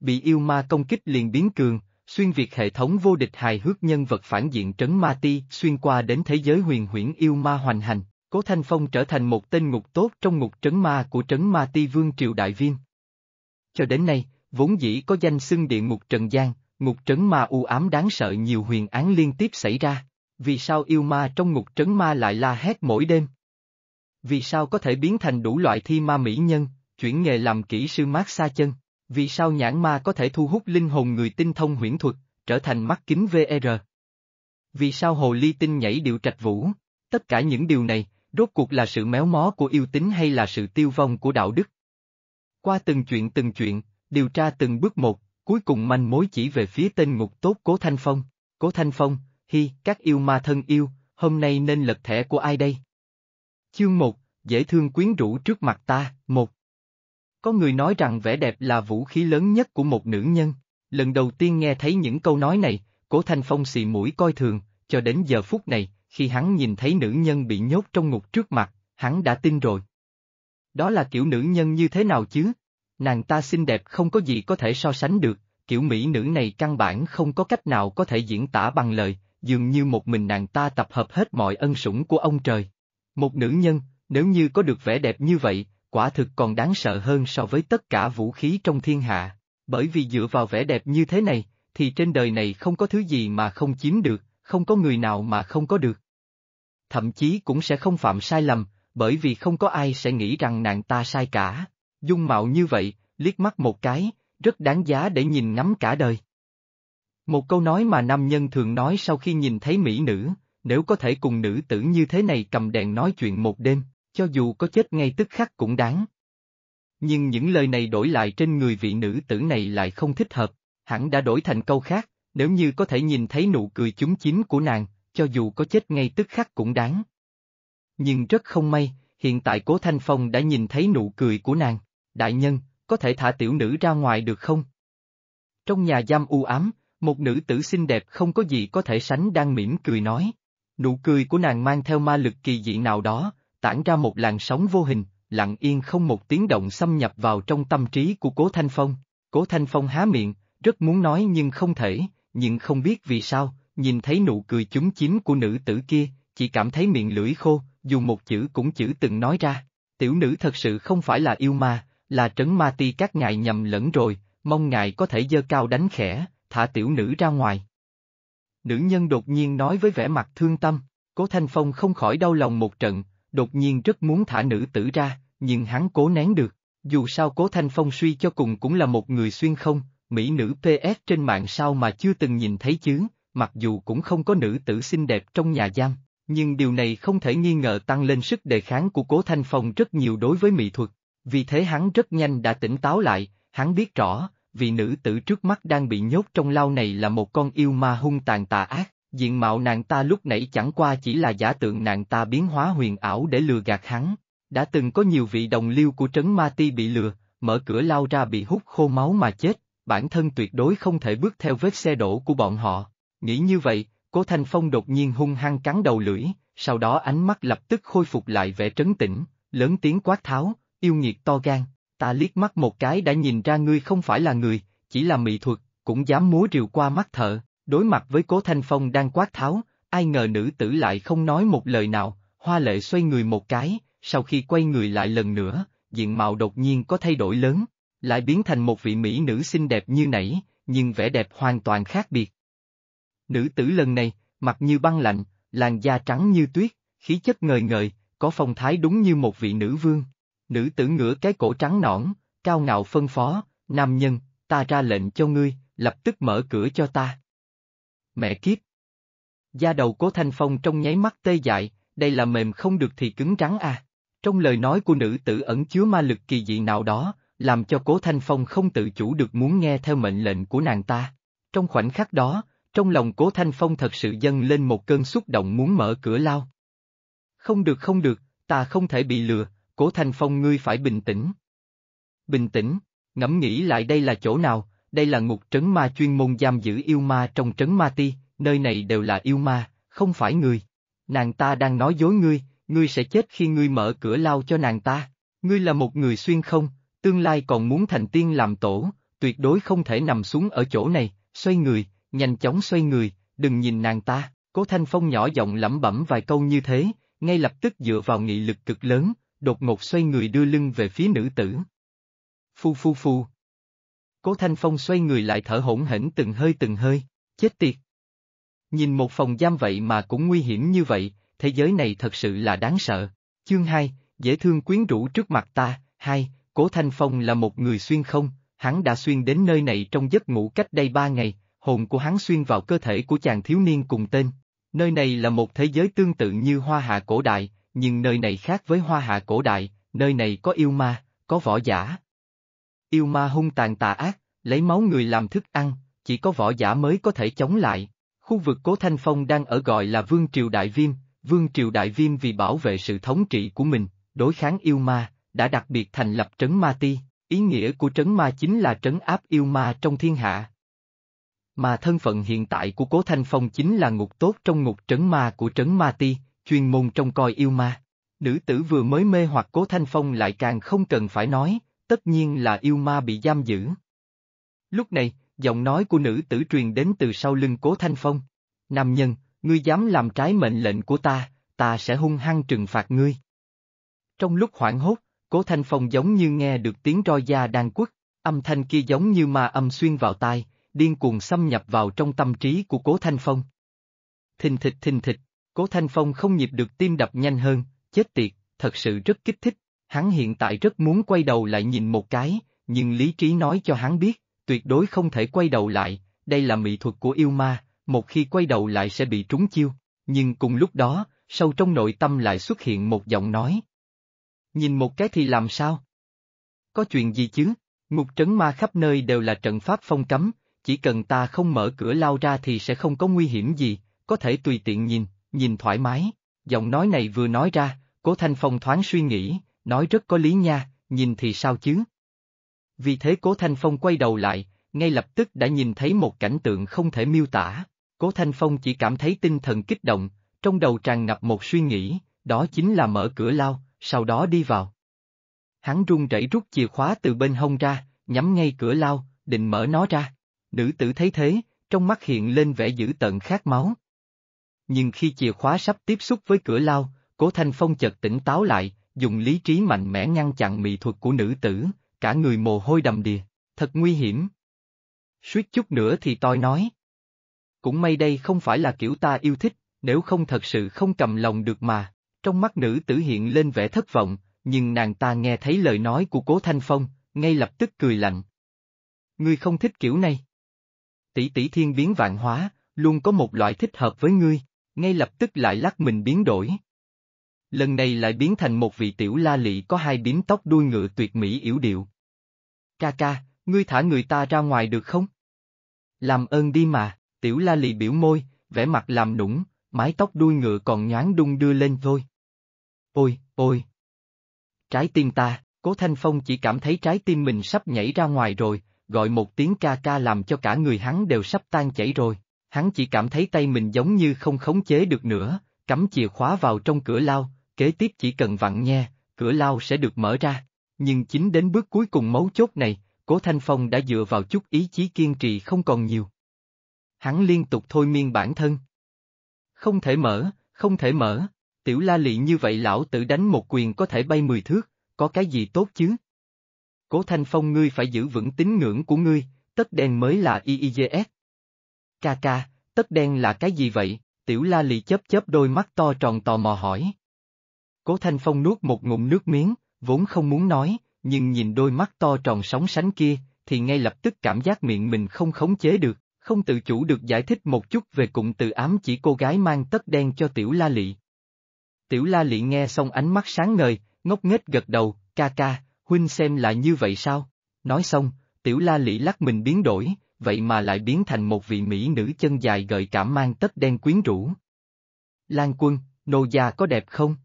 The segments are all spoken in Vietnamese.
bị yêu ma công kích liền biến cường, xuyên việt hệ thống vô địch hài hước nhân vật phản diện trấn ma ti xuyên qua đến thế giới huyền huyễn yêu ma hoành hành, cố thanh phong trở thành một tên ngục tốt trong ngục trấn ma của trấn ma ti vương triều đại viên. Cho đến nay, vốn dĩ có danh xưng địa ngục trần gian, ngục trấn ma u ám đáng sợ nhiều huyền án liên tiếp xảy ra, vì sao yêu ma trong ngục trấn ma lại la hét mỗi đêm? Vì sao có thể biến thành đủ loại thi ma mỹ nhân, chuyển nghề làm kỹ sư mát xa chân? Vì sao nhãn ma có thể thu hút linh hồn người tinh thông huyễn thuật, trở thành mắt kính VR? Vì sao hồ ly tinh nhảy điệu trạch vũ? Tất cả những điều này, rốt cuộc là sự méo mó của yêu tính hay là sự tiêu vong của đạo đức? Qua từng chuyện từng chuyện, điều tra từng bước một, cuối cùng manh mối chỉ về phía tên ngục tốt Cố Thanh Phong. Cố Thanh Phong, hi, các yêu ma thân yêu, hôm nay nên lật thẻ của ai đây? Chương 1, dễ thương quyến rũ trước mặt ta, 1. Có người nói rằng vẻ đẹp là vũ khí lớn nhất của một nữ nhân. Lần đầu tiên nghe thấy những câu nói này, Cố Thanh Phong xì mũi coi thường, cho đến giờ phút này, khi hắn nhìn thấy nữ nhân bị nhốt trong ngục trước mặt, hắn đã tin rồi. Đó là kiểu nữ nhân như thế nào chứ? Nàng ta xinh đẹp không có gì có thể so sánh được, kiểu mỹ nữ này căn bản không có cách nào có thể diễn tả bằng lời, dường như một mình nàng ta tập hợp hết mọi ân sủng của ông trời. Một nữ nhân, nếu như có được vẻ đẹp như vậy, quả thực còn đáng sợ hơn so với tất cả vũ khí trong thiên hạ, bởi vì dựa vào vẻ đẹp như thế này, thì trên đời này không có thứ gì mà không chiếm được, không có người nào mà không có được. Thậm chí cũng sẽ không phạm sai lầm, bởi vì không có ai sẽ nghĩ rằng nàng ta sai cả. Dung mạo như vậy, liếc mắt một cái, rất đáng giá để nhìn ngắm cả đời. Một câu nói mà nam nhân thường nói sau khi nhìn thấy mỹ nữ, nếu có thể cùng nữ tử như thế này cầm đèn nói chuyện một đêm, cho dù có chết ngay tức khắc cũng đáng. Nhưng những lời này đổi lại trên người vị nữ tử này lại không thích hợp, hẳn đã đổi thành câu khác, nếu như có thể nhìn thấy nụ cười chúng chín của nàng, cho dù có chết ngay tức khắc cũng đáng. Nhưng rất không may, hiện tại cố Thanh Phong đã nhìn thấy nụ cười của nàng, đại nhân, có thể thả tiểu nữ ra ngoài được không? Trong nhà giam u ám, một nữ tử xinh đẹp không có gì có thể sánh đang mỉm cười nói. Nụ cười của nàng mang theo ma lực kỳ dị nào đó, tản ra một làn sóng vô hình, lặng yên không một tiếng động xâm nhập vào trong tâm trí của Cố Thanh Phong. Cố Thanh Phong há miệng, rất muốn nói nhưng không thể, nhưng không biết vì sao, nhìn thấy nụ cười chúng chín của nữ tử kia, chỉ cảm thấy miệng lưỡi khô, dù một chữ cũng chữ từng nói ra. Tiểu nữ thật sự không phải là yêu ma, là trấn ma ti các ngài nhầm lẫn rồi, mong ngài có thể dơ cao đánh khẽ, thả tiểu nữ ra ngoài. Nữ nhân đột nhiên nói với vẻ mặt thương tâm, cố Thanh Phong không khỏi đau lòng một trận, đột nhiên rất muốn thả nữ tử ra, nhưng hắn cố nén được. Dù sao cố thanh phong suy cho cùng cũng là một người xuyên không, mỹ nữ PS trên mạng sao mà chưa từng nhìn thấy chứ, mặc dù cũng không có nữ tử xinh đẹp trong nhà giam, nhưng điều này không thể nghi ngờ tăng lên sức đề kháng của cố thanh phong rất nhiều đối với mỹ thuật. Vì thế hắn rất nhanh đã tỉnh táo lại, hắn biết rõ, vì nữ tử trước mắt đang bị nhốt trong lao này là một con yêu ma hung tàn tà ác, Diện mạo nàng ta lúc nãy chẳng qua chỉ là giả tượng nàng ta biến hóa huyền ảo để lừa gạt hắn. Đã từng có nhiều vị đồng liêu của trấn Ma Ti bị lừa, mở cửa lao ra bị hút khô máu mà chết, bản thân tuyệt đối không thể bước theo vết xe đổ của bọn họ. Nghĩ như vậy, Cố Thanh Phong đột nhiên hung hăng cắn đầu lưỡi, sau đó ánh mắt lập tức khôi phục lại vẻ trấn tĩnh, lớn tiếng quát tháo, yêu nghiệt to gan, ta liếc mắt một cái đã nhìn ra ngươi không phải là người, chỉ là mị thuật, cũng dám múa rìu qua mắt thợ. Đối mặt với Cố Thanh Phong đang quát tháo, ai ngờ nữ tử lại không nói một lời nào, hoa lệ xoay người một cái, sau khi quay người lại lần nữa, diện mạo đột nhiên có thay đổi lớn, lại biến thành một vị mỹ nữ xinh đẹp như nãy, nhưng vẻ đẹp hoàn toàn khác biệt. Nữ tử lần này, mặt như băng lạnh, làn da trắng như tuyết, khí chất ngời ngời, có phong thái đúng như một vị nữ vương. Nữ tử ngửa cái cổ trắng nõn, cao ngạo phân phó, nam nhân, ta ra lệnh cho ngươi, lập tức mở cửa cho ta mẹ kiếp. Da đầu cố thanh phong trong nháy mắt tê dại, đây là mềm không được thì cứng rắn à. Trong lời nói của nữ tử ẩn chứa ma lực kỳ dị nào đó, làm cho cố thanh phong không tự chủ được muốn nghe theo mệnh lệnh của nàng ta. Trong khoảnh khắc đó, trong lòng cố thanh phong thật sự dâng lên một cơn xúc động muốn mở cửa lao. Không được không được, ta không thể bị lừa, cố thanh phong ngươi phải bình tĩnh. Bình tĩnh, ngẫm nghĩ lại đây là chỗ nào, đây là ngục trấn ma chuyên môn giam giữ yêu ma trong trấn ma ti, nơi này đều là yêu ma, không phải người. Nàng ta đang nói dối ngươi, ngươi sẽ chết khi ngươi mở cửa lao cho nàng ta. Ngươi là một người xuyên không, tương lai còn muốn thành tiên làm tổ, tuyệt đối không thể nằm xuống ở chỗ này, xoay người, nhanh chóng xoay người, đừng nhìn nàng ta. Cố Thanh Phong nhỏ giọng lẩm bẩm vài câu như thế, ngay lập tức dựa vào nghị lực cực lớn, đột ngột xoay người đưa lưng về phía nữ tử. Phu phu phu, Cố Thanh Phong xoay người lại thở hổn hển từng hơi từng hơi, chết tiệt. Nhìn một phòng giam vậy mà cũng nguy hiểm như vậy, thế giới này thật sự là đáng sợ. Chương 2, dễ thương quyến rũ trước mặt ta, 2, Cố Thanh Phong là một người xuyên không, hắn đã xuyên đến nơi này trong giấc ngủ cách đây ba ngày, hồn của hắn xuyên vào cơ thể của chàng thiếu niên cùng tên. Nơi này là một thế giới tương tự như hoa hạ cổ đại, nhưng nơi này khác với hoa hạ cổ đại, nơi này có yêu ma, có võ giả, Yêu ma hung tàn tà ác, lấy máu người làm thức ăn, chỉ có võ giả mới có thể chống lại. Khu vực Cố Thanh Phong đang ở gọi là Vương Triều Đại Viêm, Vương Triều Đại Viêm vì bảo vệ sự thống trị của mình, đối kháng yêu ma, đã đặc biệt thành lập Trấn Ma Ti, ý nghĩa của Trấn Ma chính là trấn áp yêu ma trong thiên hạ. Mà thân phận hiện tại của Cố Thanh Phong chính là ngục tốt trong ngục Trấn Ma của Trấn Ma Ti, chuyên môn trong coi yêu ma. Nữ tử vừa mới mê hoặc Cố Thanh Phong lại càng không cần phải nói, tất nhiên là yêu ma bị giam giữ. Lúc này, giọng nói của nữ tử truyền đến từ sau lưng cố thanh phong. Nam nhân, ngươi dám làm trái mệnh lệnh của ta, ta sẽ hung hăng trừng phạt ngươi. Trong lúc hoảng hốt, cố thanh phong giống như nghe được tiếng roi da đang quất, âm thanh kia giống như ma âm xuyên vào tai, điên cuồng xâm nhập vào trong tâm trí của cố thanh phong. Thình thịch thình thịch, cố thanh phong không nhịp được tim đập nhanh hơn, chết tiệt, thật sự rất kích thích, hắn hiện tại rất muốn quay đầu lại nhìn một cái, nhưng lý trí nói cho hắn biết, tuyệt đối không thể quay đầu lại, đây là mỹ thuật của yêu ma, một khi quay đầu lại sẽ bị trúng chiêu, nhưng cùng lúc đó, sâu trong nội tâm lại xuất hiện một giọng nói. Nhìn một cái thì làm sao? Có chuyện gì chứ? Ngục trấn ma khắp nơi đều là trận pháp phong cấm, chỉ cần ta không mở cửa lao ra thì sẽ không có nguy hiểm gì, có thể tùy tiện nhìn, nhìn thoải mái. Giọng nói này vừa nói ra, cố Thanh Phong thoáng suy nghĩ, Nói rất có lý nha, nhìn thì sao chứ? Vì thế Cố Thanh Phong quay đầu lại, ngay lập tức đã nhìn thấy một cảnh tượng không thể miêu tả. Cố Thanh Phong chỉ cảm thấy tinh thần kích động, trong đầu tràn ngập một suy nghĩ, đó chính là mở cửa lao, sau đó đi vào. Hắn run rẩy rút chìa khóa từ bên hông ra, nhắm ngay cửa lao, định mở nó ra. Nữ tử thấy thế, trong mắt hiện lên vẻ dữ tợn khát máu. Nhưng khi chìa khóa sắp tiếp xúc với cửa lao, Cố Thanh Phong chợt tỉnh táo lại, dùng lý trí mạnh mẽ ngăn chặn mị thuật của nữ tử, cả người mồ hôi đầm đìa, thật nguy hiểm. Suýt chút nữa thì tôi nói. Cũng may đây không phải là kiểu ta yêu thích, nếu không thật sự không cầm lòng được mà, trong mắt nữ tử hiện lên vẻ thất vọng, nhưng nàng ta nghe thấy lời nói của cố Thanh Phong, ngay lập tức cười lạnh. Ngươi không thích kiểu này. Tỷ tỷ thiên biến vạn hóa, luôn có một loại thích hợp với ngươi, ngay lập tức lại lắc mình biến đổi lần này lại biến thành một vị tiểu la lị có hai bím tóc đuôi ngựa tuyệt mỹ yếu điệu. Ca ca, ngươi thả người ta ra ngoài được không? Làm ơn đi mà, tiểu la lị biểu môi, vẻ mặt làm nũng, mái tóc đuôi ngựa còn nhoáng đung đưa lên thôi. Ôi, ôi! Trái tim ta, cố Thanh Phong chỉ cảm thấy trái tim mình sắp nhảy ra ngoài rồi, gọi một tiếng ca ca làm cho cả người hắn đều sắp tan chảy rồi. Hắn chỉ cảm thấy tay mình giống như không khống chế được nữa, cắm chìa khóa vào trong cửa lao, kế tiếp chỉ cần vặn nhe, cửa lao sẽ được mở ra. Nhưng chính đến bước cuối cùng mấu chốt này, Cố Thanh Phong đã dựa vào chút ý chí kiên trì không còn nhiều. Hắn liên tục thôi miên bản thân. Không thể mở, không thể mở, tiểu la lị như vậy lão tử đánh một quyền có thể bay mười thước, có cái gì tốt chứ? Cố Thanh Phong ngươi phải giữ vững tín ngưỡng của ngươi, tất đen mới là IIGS. Kaka, ca, tất đen là cái gì vậy? Tiểu la lị chớp chớp đôi mắt to tròn tò mò hỏi. Cố Thanh Phong nuốt một ngụm nước miếng, vốn không muốn nói, nhưng nhìn đôi mắt to tròn sóng sánh kia, thì ngay lập tức cảm giác miệng mình không khống chế được, không tự chủ được giải thích một chút về cụm từ ám chỉ cô gái mang tất đen cho Tiểu La Lị. Tiểu La Lị nghe xong ánh mắt sáng ngời, ngốc nghếch gật đầu, ca ca, huynh xem là như vậy sao? Nói xong, Tiểu La Lị lắc mình biến đổi, vậy mà lại biến thành một vị mỹ nữ chân dài gợi cảm mang tất đen quyến rũ. Lan quân, nô gia có đẹp không?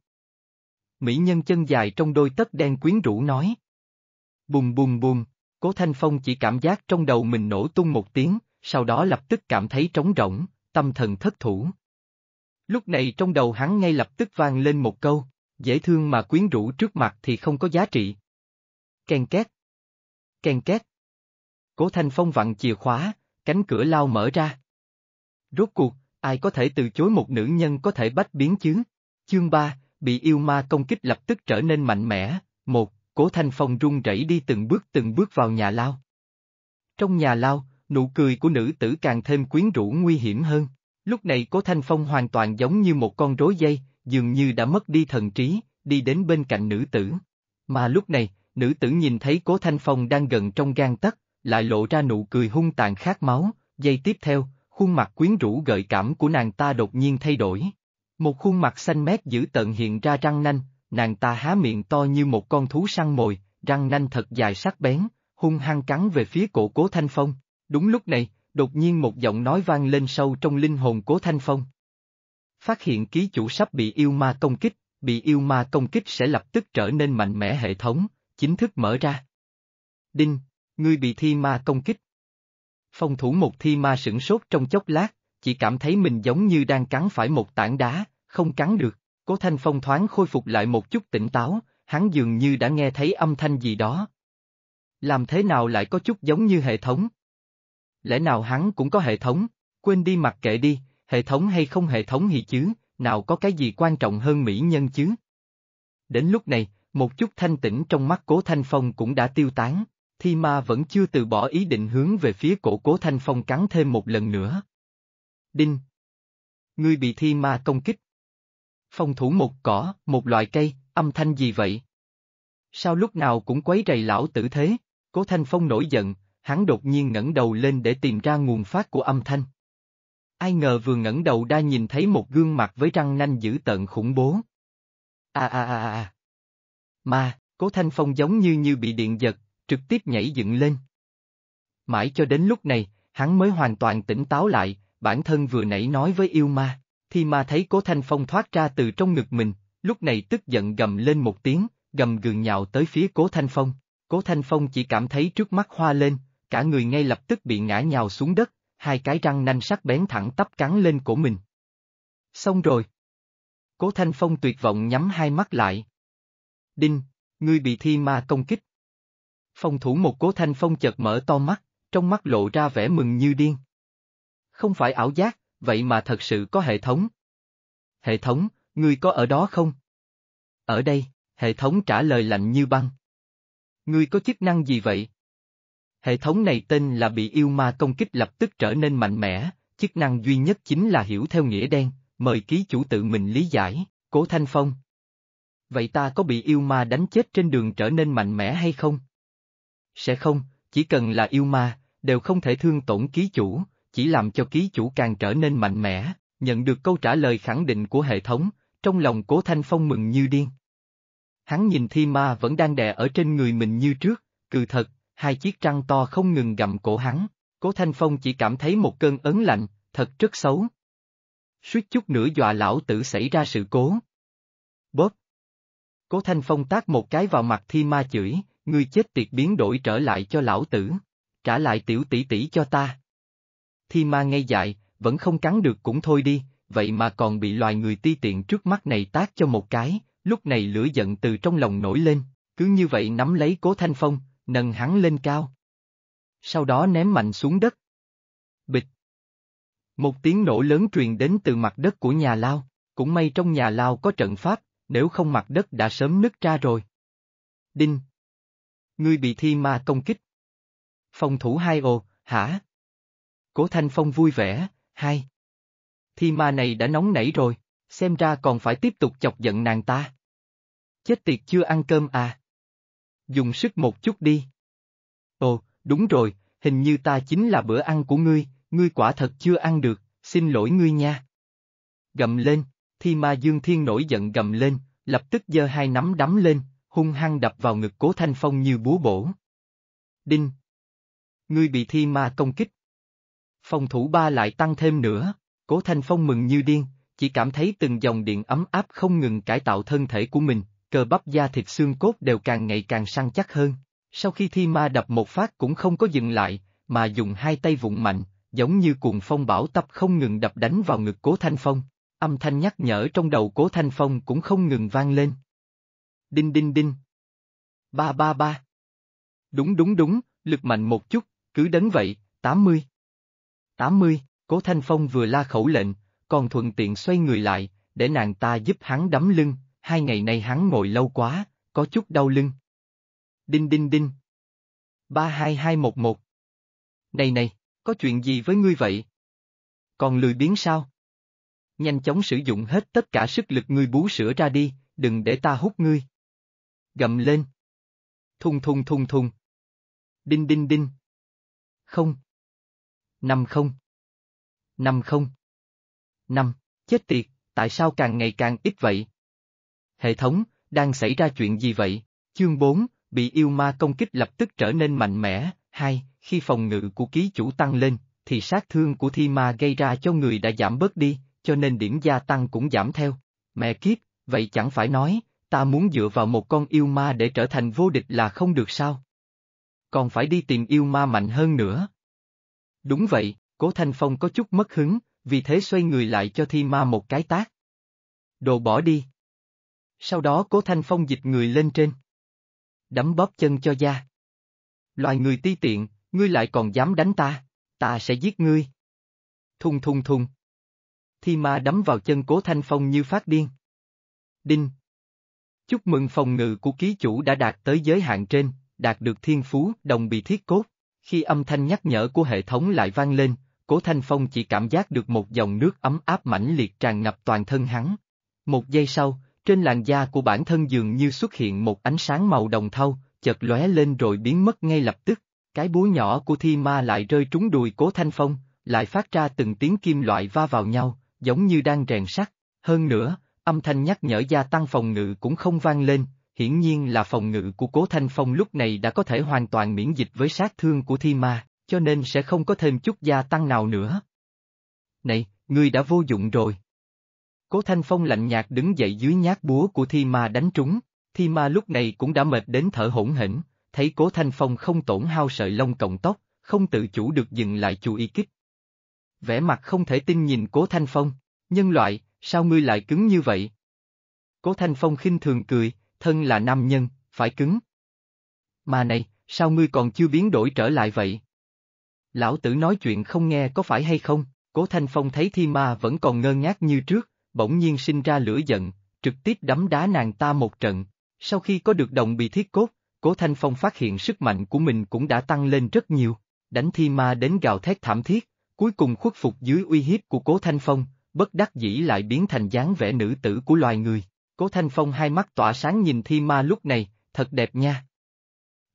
mỹ nhân chân dài trong đôi tất đen quyến rũ nói. Bùm bùm bùm, cố Thanh Phong chỉ cảm giác trong đầu mình nổ tung một tiếng, sau đó lập tức cảm thấy trống rỗng, tâm thần thất thủ. Lúc này trong đầu hắn ngay lập tức vang lên một câu, dễ thương mà quyến rũ trước mặt thì không có giá trị. Kèn két. kèn két. Cố Thanh Phong vặn chìa khóa, cánh cửa lao mở ra. Rốt cuộc, ai có thể từ chối một nữ nhân có thể bách biến chứ? Chương 3, bị yêu ma công kích lập tức trở nên mạnh mẽ. Một, Cố Thanh Phong run rẩy đi từng bước từng bước vào nhà lao. Trong nhà lao, nụ cười của nữ tử càng thêm quyến rũ nguy hiểm hơn. Lúc này Cố Thanh Phong hoàn toàn giống như một con rối dây, dường như đã mất đi thần trí, đi đến bên cạnh nữ tử. Mà lúc này, nữ tử nhìn thấy Cố Thanh Phong đang gần trong gan tấc, lại lộ ra nụ cười hung tàn khát máu, dây tiếp theo, khuôn mặt quyến rũ gợi cảm của nàng ta đột nhiên thay đổi. Một khuôn mặt xanh mét dữ tợn hiện ra răng nanh, nàng ta há miệng to như một con thú săn mồi, răng nanh thật dài sắc bén, hung hăng cắn về phía cổ cố Thanh Phong. Đúng lúc này, đột nhiên một giọng nói vang lên sâu trong linh hồn cố Thanh Phong. Phát hiện ký chủ sắp bị yêu ma công kích, bị yêu ma công kích sẽ lập tức trở nên mạnh mẽ hệ thống, chính thức mở ra. Đinh, ngươi bị thi ma công kích. phong thủ một thi ma sửng sốt trong chốc lát, chỉ cảm thấy mình giống như đang cắn phải một tảng đá, không cắn được. Cố Thanh Phong thoáng khôi phục lại một chút tỉnh táo, hắn dường như đã nghe thấy âm thanh gì đó. Làm thế nào lại có chút giống như hệ thống? Lẽ nào hắn cũng có hệ thống? Quên đi mặc kệ đi, hệ thống hay không hệ thống thì chứ, nào có cái gì quan trọng hơn mỹ nhân chứ? Đến lúc này, một chút thanh tĩnh trong mắt Cố Thanh Phong cũng đã tiêu tán, Thi Ma vẫn chưa từ bỏ ý định hướng về phía cổ Cố Thanh Phong cắn thêm một lần nữa. Đinh. Ngươi bị thi ma công kích. Phòng thủ một cỏ, một loại cây, âm thanh gì vậy? Sao lúc nào cũng quấy rầy lão tử thế? Cố Thanh Phong nổi giận, hắn đột nhiên ngẩng đầu lên để tìm ra nguồn phát của âm thanh. Ai ngờ vừa ngẩng đầu đã nhìn thấy một gương mặt với răng nanh dữ tợn khủng bố. À, à à à à. Ma, Cố Thanh Phong giống như như bị điện giật, trực tiếp nhảy dựng lên. Mãi cho đến lúc này, hắn mới hoàn toàn tỉnh táo lại, bản thân vừa nãy nói với yêu ma, thì ma thấy cố thanh phong thoát ra từ trong ngực mình, lúc này tức giận gầm lên một tiếng, gầm gừ nhào tới phía cố thanh phong. Cố thanh phong chỉ cảm thấy trước mắt hoa lên, cả người ngay lập tức bị ngã nhào xuống đất, hai cái răng nanh sắc bén thẳng tắp cắn lên cổ mình. Xong rồi. Cố thanh phong tuyệt vọng nhắm hai mắt lại. Đinh, ngươi bị thi ma công kích. Phong thủ một cố thanh phong chợt mở to mắt, trong mắt lộ ra vẻ mừng như điên, không phải ảo giác, vậy mà thật sự có hệ thống. Hệ thống, ngươi có ở đó không? Ở đây, hệ thống trả lời lạnh như băng. Ngươi có chức năng gì vậy? Hệ thống này tên là bị yêu ma công kích lập tức trở nên mạnh mẽ, chức năng duy nhất chính là hiểu theo nghĩa đen, mời ký chủ tự mình lý giải, cố thanh phong. Vậy ta có bị yêu ma đánh chết trên đường trở nên mạnh mẽ hay không? Sẽ không, chỉ cần là yêu ma, đều không thể thương tổn ký chủ, chỉ làm cho ký chủ càng trở nên mạnh mẽ, nhận được câu trả lời khẳng định của hệ thống, trong lòng cố Thanh Phong mừng như điên. Hắn nhìn thi ma vẫn đang đè ở trên người mình như trước, cừ thật, hai chiếc trăng to không ngừng gặm cổ hắn, cố Thanh Phong chỉ cảm thấy một cơn ấn lạnh, thật rất xấu. Suýt chút nữa dọa lão tử xảy ra sự cố. Bóp! Cố Thanh Phong tác một cái vào mặt thi ma chửi, người chết tiệt biến đổi trở lại cho lão tử, trả lại tiểu tỷ tỷ cho ta thi ma ngay dại, vẫn không cắn được cũng thôi đi, vậy mà còn bị loài người ti tiện trước mắt này tác cho một cái, lúc này lửa giận từ trong lòng nổi lên, cứ như vậy nắm lấy cố thanh phong, nâng hắn lên cao. Sau đó ném mạnh xuống đất. Bịch. Một tiếng nổ lớn truyền đến từ mặt đất của nhà lao, cũng may trong nhà lao có trận pháp, nếu không mặt đất đã sớm nứt ra rồi. Đinh. Ngươi bị thi ma công kích. Phòng thủ hai ồ, hả? Cố Thanh Phong vui vẻ, hai. Thi ma này đã nóng nảy rồi, xem ra còn phải tiếp tục chọc giận nàng ta. Chết tiệt chưa ăn cơm à? Dùng sức một chút đi. Ồ, đúng rồi, hình như ta chính là bữa ăn của ngươi, ngươi quả thật chưa ăn được, xin lỗi ngươi nha. Gầm lên, thi ma dương thiên nổi giận gầm lên, lập tức giơ hai nắm đấm lên, hung hăng đập vào ngực cố thanh phong như búa bổ. Đinh! Ngươi bị thi ma công kích phòng thủ ba lại tăng thêm nữa. Cố Thanh Phong mừng như điên, chỉ cảm thấy từng dòng điện ấm áp không ngừng cải tạo thân thể của mình, cơ bắp da thịt xương cốt đều càng ngày càng săn chắc hơn. Sau khi thi ma đập một phát cũng không có dừng lại, mà dùng hai tay vụng mạnh, giống như cuồng phong bão tập không ngừng đập đánh vào ngực Cố Thanh Phong. Âm thanh nhắc nhở trong đầu Cố Thanh Phong cũng không ngừng vang lên. Đinh đinh đinh. Ba ba ba. Đúng đúng đúng, lực mạnh một chút, cứ đến vậy, tám mươi 80, Cố Thanh Phong vừa la khẩu lệnh, còn thuận tiện xoay người lại, để nàng ta giúp hắn đấm lưng, hai ngày nay hắn ngồi lâu quá, có chút đau lưng. Đinh đinh đinh. 32211 Này này, có chuyện gì với ngươi vậy? Còn lười biến sao? Nhanh chóng sử dụng hết tất cả sức lực ngươi bú sữa ra đi, đừng để ta hút ngươi. Gầm lên. Thùng thùng thùng thùng. Đinh đinh đinh. Không, Năm không. Năm không. Năm, chết tiệt, tại sao càng ngày càng ít vậy? Hệ thống, đang xảy ra chuyện gì vậy? Chương bốn, bị yêu ma công kích lập tức trở nên mạnh mẽ. Hai, khi phòng ngự của ký chủ tăng lên, thì sát thương của thi ma gây ra cho người đã giảm bớt đi, cho nên điểm gia tăng cũng giảm theo. Mẹ kiếp, vậy chẳng phải nói, ta muốn dựa vào một con yêu ma để trở thành vô địch là không được sao? Còn phải đi tìm yêu ma mạnh hơn nữa, Đúng vậy, Cố Thanh Phong có chút mất hứng, vì thế xoay người lại cho thi ma một cái tác. Đồ bỏ đi. Sau đó Cố Thanh Phong dịch người lên trên. Đấm bóp chân cho da. Loài người ti tiện, ngươi lại còn dám đánh ta, ta sẽ giết ngươi. Thùng thùng thùng. Thi ma đấm vào chân Cố Thanh Phong như phát điên. Đinh. Chúc mừng phòng ngự của ký chủ đã đạt tới giới hạn trên, đạt được thiên phú, đồng bị thiết cốt. Khi âm thanh nhắc nhở của hệ thống lại vang lên, Cố Thanh Phong chỉ cảm giác được một dòng nước ấm áp mãnh liệt tràn ngập toàn thân hắn. Một giây sau, trên làn da của bản thân dường như xuất hiện một ánh sáng màu đồng thau, chợt lóe lên rồi biến mất ngay lập tức. Cái búa nhỏ của thi ma lại rơi trúng đùi Cố Thanh Phong, lại phát ra từng tiếng kim loại va vào nhau, giống như đang rèn sắt. Hơn nữa, âm thanh nhắc nhở gia tăng phòng ngự cũng không vang lên, hiển nhiên là phòng ngự của Cố Thanh Phong lúc này đã có thể hoàn toàn miễn dịch với sát thương của thi ma, cho nên sẽ không có thêm chút gia tăng nào nữa. Này, ngươi đã vô dụng rồi. Cố Thanh Phong lạnh nhạt đứng dậy dưới nhát búa của thi ma đánh trúng, thi ma lúc này cũng đã mệt đến thở hổn hển, thấy Cố Thanh Phong không tổn hao sợi lông cộng tóc, không tự chủ được dừng lại chú ý kích. Vẻ mặt không thể tin nhìn Cố Thanh Phong, nhân loại, sao ngươi lại cứng như vậy? Cố Thanh Phong khinh thường cười, thân là nam nhân, phải cứng. Mà này, sao ngươi còn chưa biến đổi trở lại vậy? Lão tử nói chuyện không nghe có phải hay không? Cố Thanh Phong thấy Thi Ma vẫn còn ngơ ngác như trước, bỗng nhiên sinh ra lửa giận, trực tiếp đấm đá nàng ta một trận. Sau khi có được đồng bị thiết cốt, Cố Thanh Phong phát hiện sức mạnh của mình cũng đã tăng lên rất nhiều, đánh Thi Ma đến gào thét thảm thiết, cuối cùng khuất phục dưới uy hiếp của Cố Thanh Phong, bất đắc dĩ lại biến thành dáng vẻ nữ tử của loài người. Cố Thanh Phong hai mắt tỏa sáng nhìn thi ma lúc này, thật đẹp nha.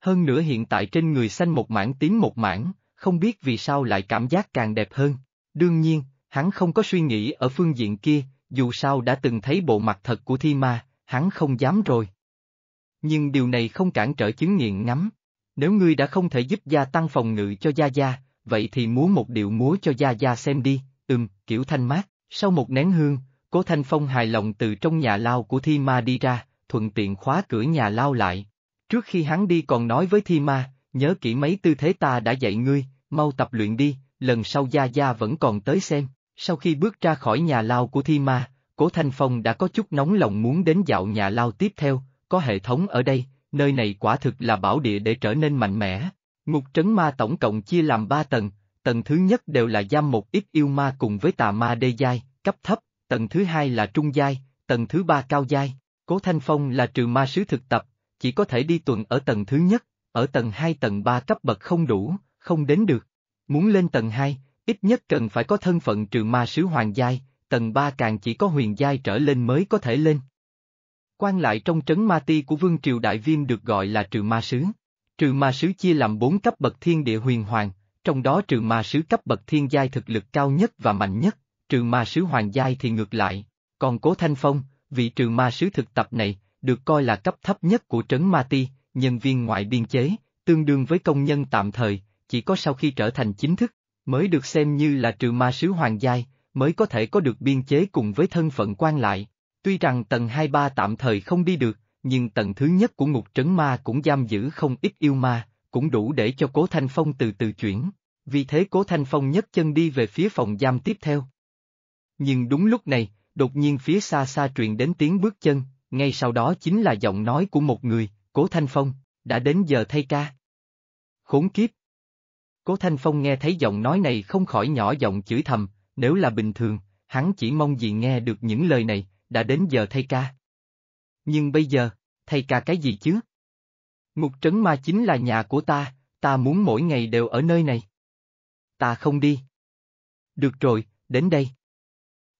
Hơn nữa hiện tại trên người xanh một mảng tím một mảng, không biết vì sao lại cảm giác càng đẹp hơn. Đương nhiên, hắn không có suy nghĩ ở phương diện kia, dù sao đã từng thấy bộ mặt thật của thi ma, hắn không dám rồi. Nhưng điều này không cản trở chứng nghiện ngắm. Nếu ngươi đã không thể giúp gia tăng phòng ngự cho gia gia, vậy thì múa một điệu múa cho gia gia xem đi, ừm, kiểu thanh mát. Sau một nén hương, Cố Thanh Phong hài lòng từ trong nhà lao của Thi Ma đi ra, thuận tiện khóa cửa nhà lao lại. Trước khi hắn đi còn nói với Thi Ma, nhớ kỹ mấy tư thế ta đã dạy ngươi, mau tập luyện đi, lần sau Gia Gia vẫn còn tới xem. Sau khi bước ra khỏi nhà lao của Thi Ma, Cố Thanh Phong đã có chút nóng lòng muốn đến dạo nhà lao tiếp theo, có hệ thống ở đây, nơi này quả thực là bảo địa để trở nên mạnh mẽ. Ngục trấn ma tổng cộng chia làm ba tầng, tầng thứ nhất đều là giam một ít yêu ma cùng với tà ma đê dai cấp thấp, tầng thứ hai là trung giai, tầng thứ ba cao giai, cố thanh phong là trừ ma sứ thực tập, chỉ có thể đi tuần ở tầng thứ nhất, ở tầng hai tầng ba cấp bậc không đủ, không đến được. Muốn lên tầng hai, ít nhất cần phải có thân phận trừ ma sứ hoàng giai, tầng ba càng chỉ có huyền giai trở lên mới có thể lên. Quan lại trong trấn ma ti của vương triều đại viêm được gọi là trừ ma sứ. Trừ ma sứ chia làm bốn cấp bậc thiên địa huyền hoàng, trong đó trừ ma sứ cấp bậc thiên giai thực lực cao nhất và mạnh nhất, trừ ma sứ hoàng giai thì ngược lại, còn Cố Thanh Phong, vị trừ ma sứ thực tập này, được coi là cấp thấp nhất của trấn Ma Ti, nhân viên ngoại biên chế, tương đương với công nhân tạm thời, chỉ có sau khi trở thành chính thức, mới được xem như là trừ ma sứ hoàng giai, mới có thể có được biên chế cùng với thân phận quan lại. Tuy rằng tầng 23 tạm thời không đi được, nhưng tầng thứ nhất của ngục trấn ma cũng giam giữ không ít yêu ma, cũng đủ để cho Cố Thanh Phong từ từ chuyển. Vì thế Cố Thanh Phong nhất chân đi về phía phòng giam tiếp theo, nhưng đúng lúc này, đột nhiên phía xa xa truyền đến tiếng bước chân, ngay sau đó chính là giọng nói của một người, Cố Thanh Phong, đã đến giờ thay ca. Khốn kiếp! Cố Thanh Phong nghe thấy giọng nói này không khỏi nhỏ giọng chửi thầm, nếu là bình thường, hắn chỉ mong gì nghe được những lời này, đã đến giờ thay ca. Nhưng bây giờ, thay ca cái gì chứ? Ngục trấn ma chính là nhà của ta, ta muốn mỗi ngày đều ở nơi này. Ta không đi. Được rồi, đến đây.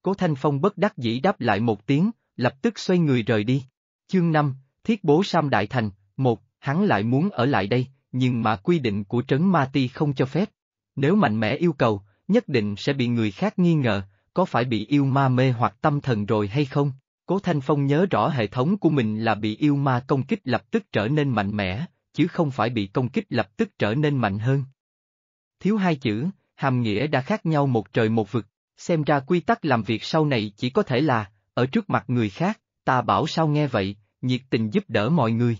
Cố Thanh Phong bất đắc dĩ đáp lại một tiếng, lập tức xoay người rời đi. Chương 5, Thiết Bố Sam Đại Thành, một, hắn lại muốn ở lại đây, nhưng mà quy định của Trấn Ma Ti không cho phép. Nếu mạnh mẽ yêu cầu, nhất định sẽ bị người khác nghi ngờ, có phải bị yêu ma mê hoặc tâm thần rồi hay không? Cố Thanh Phong nhớ rõ hệ thống của mình là bị yêu ma công kích lập tức trở nên mạnh mẽ, chứ không phải bị công kích lập tức trở nên mạnh hơn. Thiếu hai chữ, hàm nghĩa đã khác nhau một trời một vực, xem ra quy tắc làm việc sau này chỉ có thể là, ở trước mặt người khác, ta bảo sao nghe vậy, nhiệt tình giúp đỡ mọi người.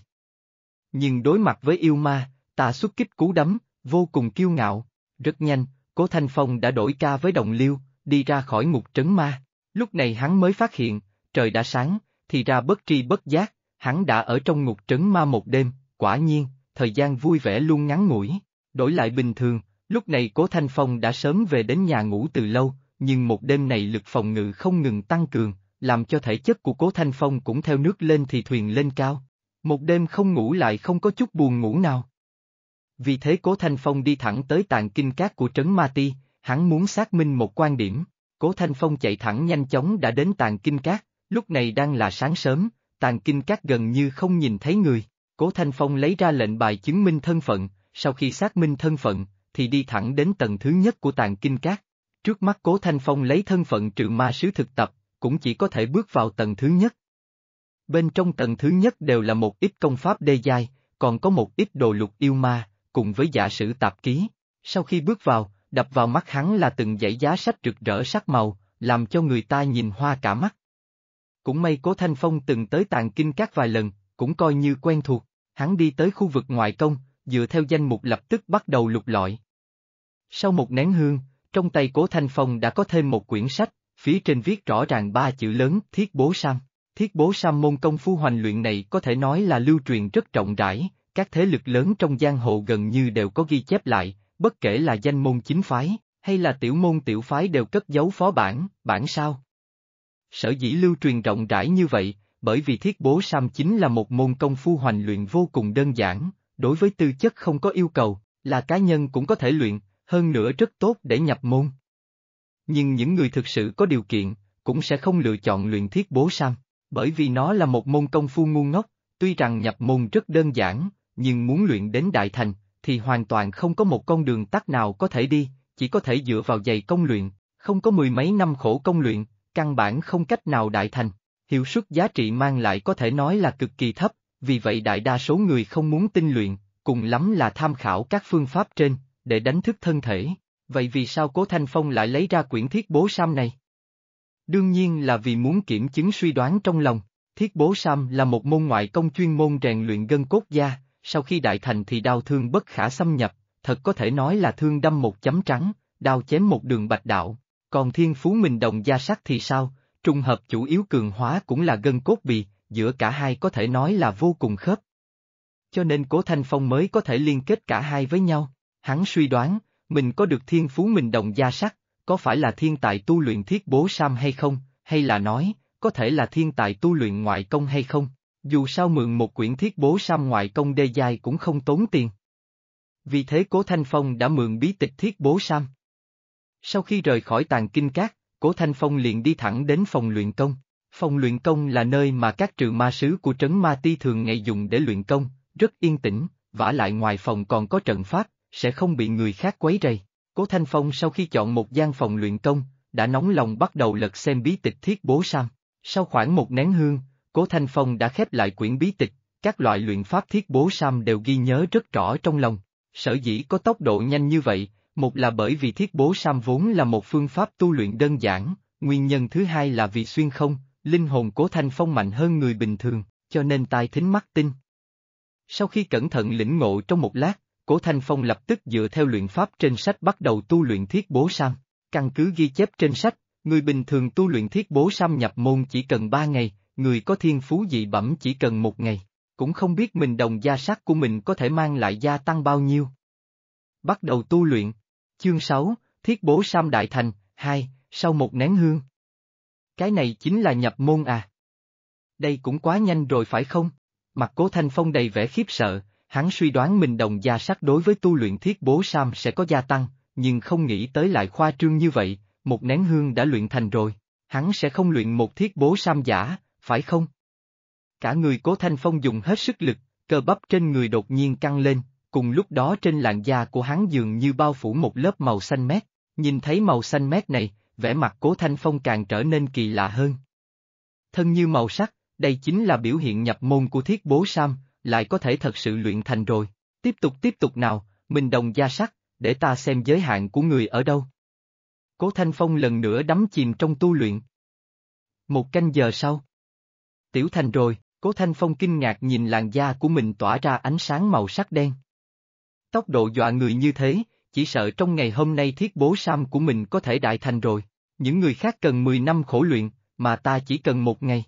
Nhưng đối mặt với yêu ma, ta xuất kích cú đấm, vô cùng kiêu ngạo, rất nhanh, cố Thanh Phong đã đổi ca với đồng liêu, đi ra khỏi ngục trấn ma, lúc này hắn mới phát hiện, trời đã sáng, thì ra bất tri bất giác, hắn đã ở trong ngục trấn ma một đêm, quả nhiên, thời gian vui vẻ luôn ngắn ngủi, đổi lại bình thường, lúc này cố Thanh Phong đã sớm về đến nhà ngủ từ lâu, nhưng một đêm này lực phòng ngự không ngừng tăng cường, làm cho thể chất của Cố Thanh Phong cũng theo nước lên thì thuyền lên cao. Một đêm không ngủ lại không có chút buồn ngủ nào. Vì thế Cố Thanh Phong đi thẳng tới tàn kinh cát của Trấn Ma Ti, hắn muốn xác minh một quan điểm. Cố Thanh Phong chạy thẳng nhanh chóng đã đến tàn kinh cát, lúc này đang là sáng sớm, tàn kinh cát gần như không nhìn thấy người. Cố Thanh Phong lấy ra lệnh bài chứng minh thân phận, sau khi xác minh thân phận, thì đi thẳng đến tầng thứ nhất của tàn kinh cát trước mắt Cố Thanh Phong lấy thân phận trừ ma sứ thực tập, cũng chỉ có thể bước vào tầng thứ nhất. Bên trong tầng thứ nhất đều là một ít công pháp đê giai, còn có một ít đồ lục yêu ma, cùng với giả sử tạp ký. Sau khi bước vào, đập vào mắt hắn là từng dãy giá sách rực rỡ sắc màu, làm cho người ta nhìn hoa cả mắt. Cũng may Cố Thanh Phong từng tới tàn kinh các vài lần, cũng coi như quen thuộc, hắn đi tới khu vực ngoại công, dựa theo danh mục lập tức bắt đầu lục lọi. Sau một nén hương, trong tay cố Thanh Phong đã có thêm một quyển sách, phía trên viết rõ ràng ba chữ lớn Thiết Bố Sam. Thiết Bố Sam môn công phu hoành luyện này có thể nói là lưu truyền rất rộng rãi, các thế lực lớn trong giang hồ gần như đều có ghi chép lại, bất kể là danh môn chính phái, hay là tiểu môn tiểu phái đều cất giấu phó bản, bản sao. Sở dĩ lưu truyền rộng rãi như vậy, bởi vì thiết bố Sam chính là một môn công phu hoành luyện vô cùng đơn giản, đối với tư chất không có yêu cầu, là cá nhân cũng có thể luyện, hơn nữa rất tốt để nhập môn. Nhưng những người thực sự có điều kiện, cũng sẽ không lựa chọn luyện thiết bố sam, bởi vì nó là một môn công phu ngu ngốc, tuy rằng nhập môn rất đơn giản, nhưng muốn luyện đến đại thành, thì hoàn toàn không có một con đường tắt nào có thể đi, chỉ có thể dựa vào giày công luyện, không có mười mấy năm khổ công luyện, căn bản không cách nào đại thành. Hiệu suất giá trị mang lại có thể nói là cực kỳ thấp, vì vậy đại đa số người không muốn tinh luyện, cùng lắm là tham khảo các phương pháp trên, để đánh thức thân thể. Vậy vì sao Cố Thanh Phong lại lấy ra quyển thiết bố Sam này? Đương nhiên là vì muốn kiểm chứng suy đoán trong lòng. Thiết bố Sam là một môn ngoại công chuyên môn rèn luyện gân cốt da, sau khi đại thành thì đau thương bất khả xâm nhập, thật có thể nói là thương đâm một chấm trắng, đau chém một đường bạch đạo. Còn thiên phú mình đồng gia sắc thì sao, trùng hợp chủ yếu cường hóa cũng là gân cốt bì, giữa cả hai có thể nói là vô cùng khớp. Cho nên Cố Thanh Phong mới có thể liên kết cả hai với nhau hắn suy đoán, mình có được thiên phú mình đồng gia sắc, có phải là thiên tài tu luyện thiết bố sam hay không, hay là nói, có thể là thiên tài tu luyện ngoại công hay không, dù sao mượn một quyển thiết bố sam ngoại công đê dài cũng không tốn tiền. Vì thế Cố Thanh Phong đã mượn bí tịch thiết bố sam. Sau khi rời khỏi tàng kinh cát, Cố Thanh Phong liền đi thẳng đến phòng luyện công. Phòng luyện công là nơi mà các trừ ma sứ của trấn ma ti thường ngày dùng để luyện công, rất yên tĩnh, vả lại ngoài phòng còn có trận pháp, sẽ không bị người khác quấy rầy. Cố Thanh Phong sau khi chọn một gian phòng luyện công, đã nóng lòng bắt đầu lật xem bí tịch thiết bố sam. Sau khoảng một nén hương, Cố Thanh Phong đã khép lại quyển bí tịch, các loại luyện pháp thiết bố sam đều ghi nhớ rất rõ trong lòng. Sở dĩ có tốc độ nhanh như vậy, một là bởi vì thiết bố sam vốn là một phương pháp tu luyện đơn giản, nguyên nhân thứ hai là vì xuyên không, linh hồn Cố Thanh Phong mạnh hơn người bình thường, cho nên tai thính mắt tinh. Sau khi cẩn thận lĩnh ngộ trong một lát, Cố Thanh Phong lập tức dựa theo luyện pháp trên sách bắt đầu tu luyện thiết bố sam. Căn cứ ghi chép trên sách, người bình thường tu luyện thiết bố sam nhập môn chỉ cần ba ngày, người có thiên phú dị bẩm chỉ cần một ngày, cũng không biết mình đồng gia sắc của mình có thể mang lại gia tăng bao nhiêu. Bắt đầu tu luyện. Chương 6, Thiết bố sam đại thành, 2, sau một nén hương. Cái này chính là nhập môn à. Đây cũng quá nhanh rồi phải không? Mặt cố thanh phong đầy vẻ khiếp sợ, Hắn suy đoán mình đồng gia sắc đối với tu luyện thiết bố Sam sẽ có gia tăng, nhưng không nghĩ tới lại khoa trương như vậy, một nén hương đã luyện thành rồi, hắn sẽ không luyện một thiết bố Sam giả, phải không? Cả người cố thanh phong dùng hết sức lực, cơ bắp trên người đột nhiên căng lên, cùng lúc đó trên làn da của hắn dường như bao phủ một lớp màu xanh mét, nhìn thấy màu xanh mét này, vẻ mặt cố thanh phong càng trở nên kỳ lạ hơn. Thân như màu sắc, đây chính là biểu hiện nhập môn của thiết bố Sam, lại có thể thật sự luyện thành rồi. Tiếp tục tiếp tục nào, mình đồng gia sắc, để ta xem giới hạn của người ở đâu. Cố Thanh Phong lần nữa đắm chìm trong tu luyện. Một canh giờ sau. Tiểu thành rồi, Cố Thanh Phong kinh ngạc nhìn làn da của mình tỏa ra ánh sáng màu sắc đen. Tốc độ dọa người như thế, chỉ sợ trong ngày hôm nay thiết bố Sam của mình có thể đại thành rồi, những người khác cần 10 năm khổ luyện, mà ta chỉ cần một ngày.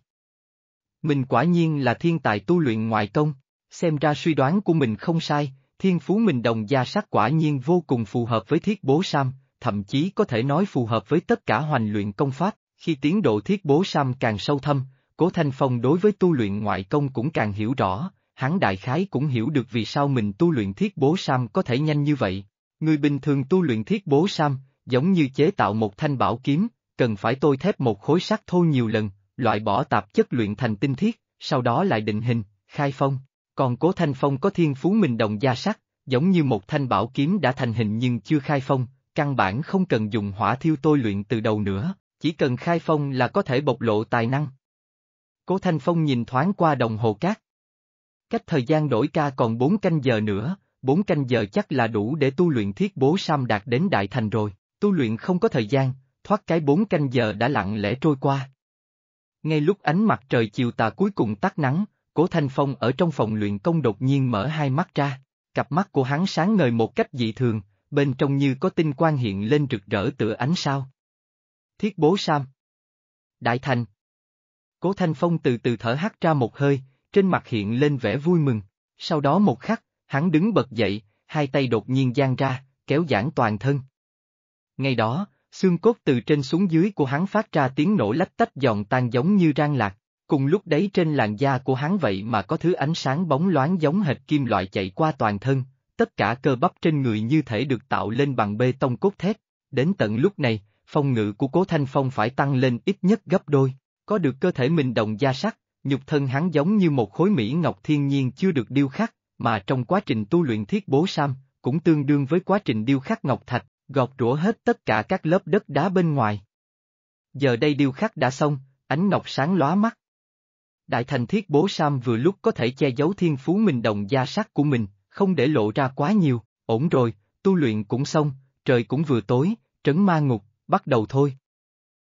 Mình quả nhiên là thiên tài tu luyện ngoại công xem ra suy đoán của mình không sai, thiên phú mình đồng gia sát quả nhiên vô cùng phù hợp với thiết bố Sam, thậm chí có thể nói phù hợp với tất cả hoành luyện công pháp, khi tiến độ thiết bố Sam càng sâu thâm, Cố Thanh Phong đối với tu luyện ngoại công cũng càng hiểu rõ, hắn đại khái cũng hiểu được vì sao mình tu luyện thiết bố Sam có thể nhanh như vậy. Người bình thường tu luyện thiết bố Sam, giống như chế tạo một thanh bảo kiếm, cần phải tôi thép một khối sắt thô nhiều lần, loại bỏ tạp chất luyện thành tinh thiết, sau đó lại định hình, khai phong, còn Cố Thanh Phong có thiên phú mình đồng gia sắc, giống như một thanh bảo kiếm đã thành hình nhưng chưa khai phong, căn bản không cần dùng hỏa thiêu tôi luyện từ đầu nữa, chỉ cần khai phong là có thể bộc lộ tài năng. Cố Thanh Phong nhìn thoáng qua đồng hồ cát. Cách thời gian đổi ca còn 4 canh giờ nữa, 4 canh giờ chắc là đủ để tu luyện thiết bố Sam đạt đến Đại Thành rồi, tu luyện không có thời gian, thoát cái 4 canh giờ đã lặng lẽ trôi qua. Ngay lúc ánh mặt trời chiều tà cuối cùng tắt nắng, Cố Thanh Phong ở trong phòng luyện công đột nhiên mở hai mắt ra, cặp mắt của hắn sáng ngời một cách dị thường, bên trong như có tinh quang hiện lên rực rỡ tựa ánh sao. Thiết bố Sam Đại Thành Cố Thanh Phong từ từ thở hắt ra một hơi, trên mặt hiện lên vẻ vui mừng, sau đó một khắc, hắn đứng bật dậy, hai tay đột nhiên giang ra, kéo giãn toàn thân. Ngay đó, xương cốt từ trên xuống dưới của hắn phát ra tiếng nổ lách tách giòn tan giống như rang lạc, Cùng lúc đấy trên làn da của hắn vậy mà có thứ ánh sáng bóng loáng giống hệt kim loại chạy qua toàn thân, tất cả cơ bắp trên người như thể được tạo lên bằng bê tông cốt thép. Đến tận lúc này, phong ngự của Cố Thanh Phong phải tăng lên ít nhất gấp đôi, có được cơ thể mình đồng da sắc nhục thân hắn giống như một khối mỹ ngọc thiên nhiên chưa được điêu khắc, mà trong quá trình tu luyện thiết bố sam, cũng tương đương với quá trình điêu khắc ngọc thạch, gọt rũa hết tất cả các lớp đất đá bên ngoài. Giờ đây điêu khắc đã xong, ánh ngọc sáng lóa mắt, Đại thành thiết bố Sam vừa lúc có thể che giấu thiên phú mình đồng gia sắc của mình, không để lộ ra quá nhiều, ổn rồi, tu luyện cũng xong, trời cũng vừa tối, trấn ma ngục, bắt đầu thôi.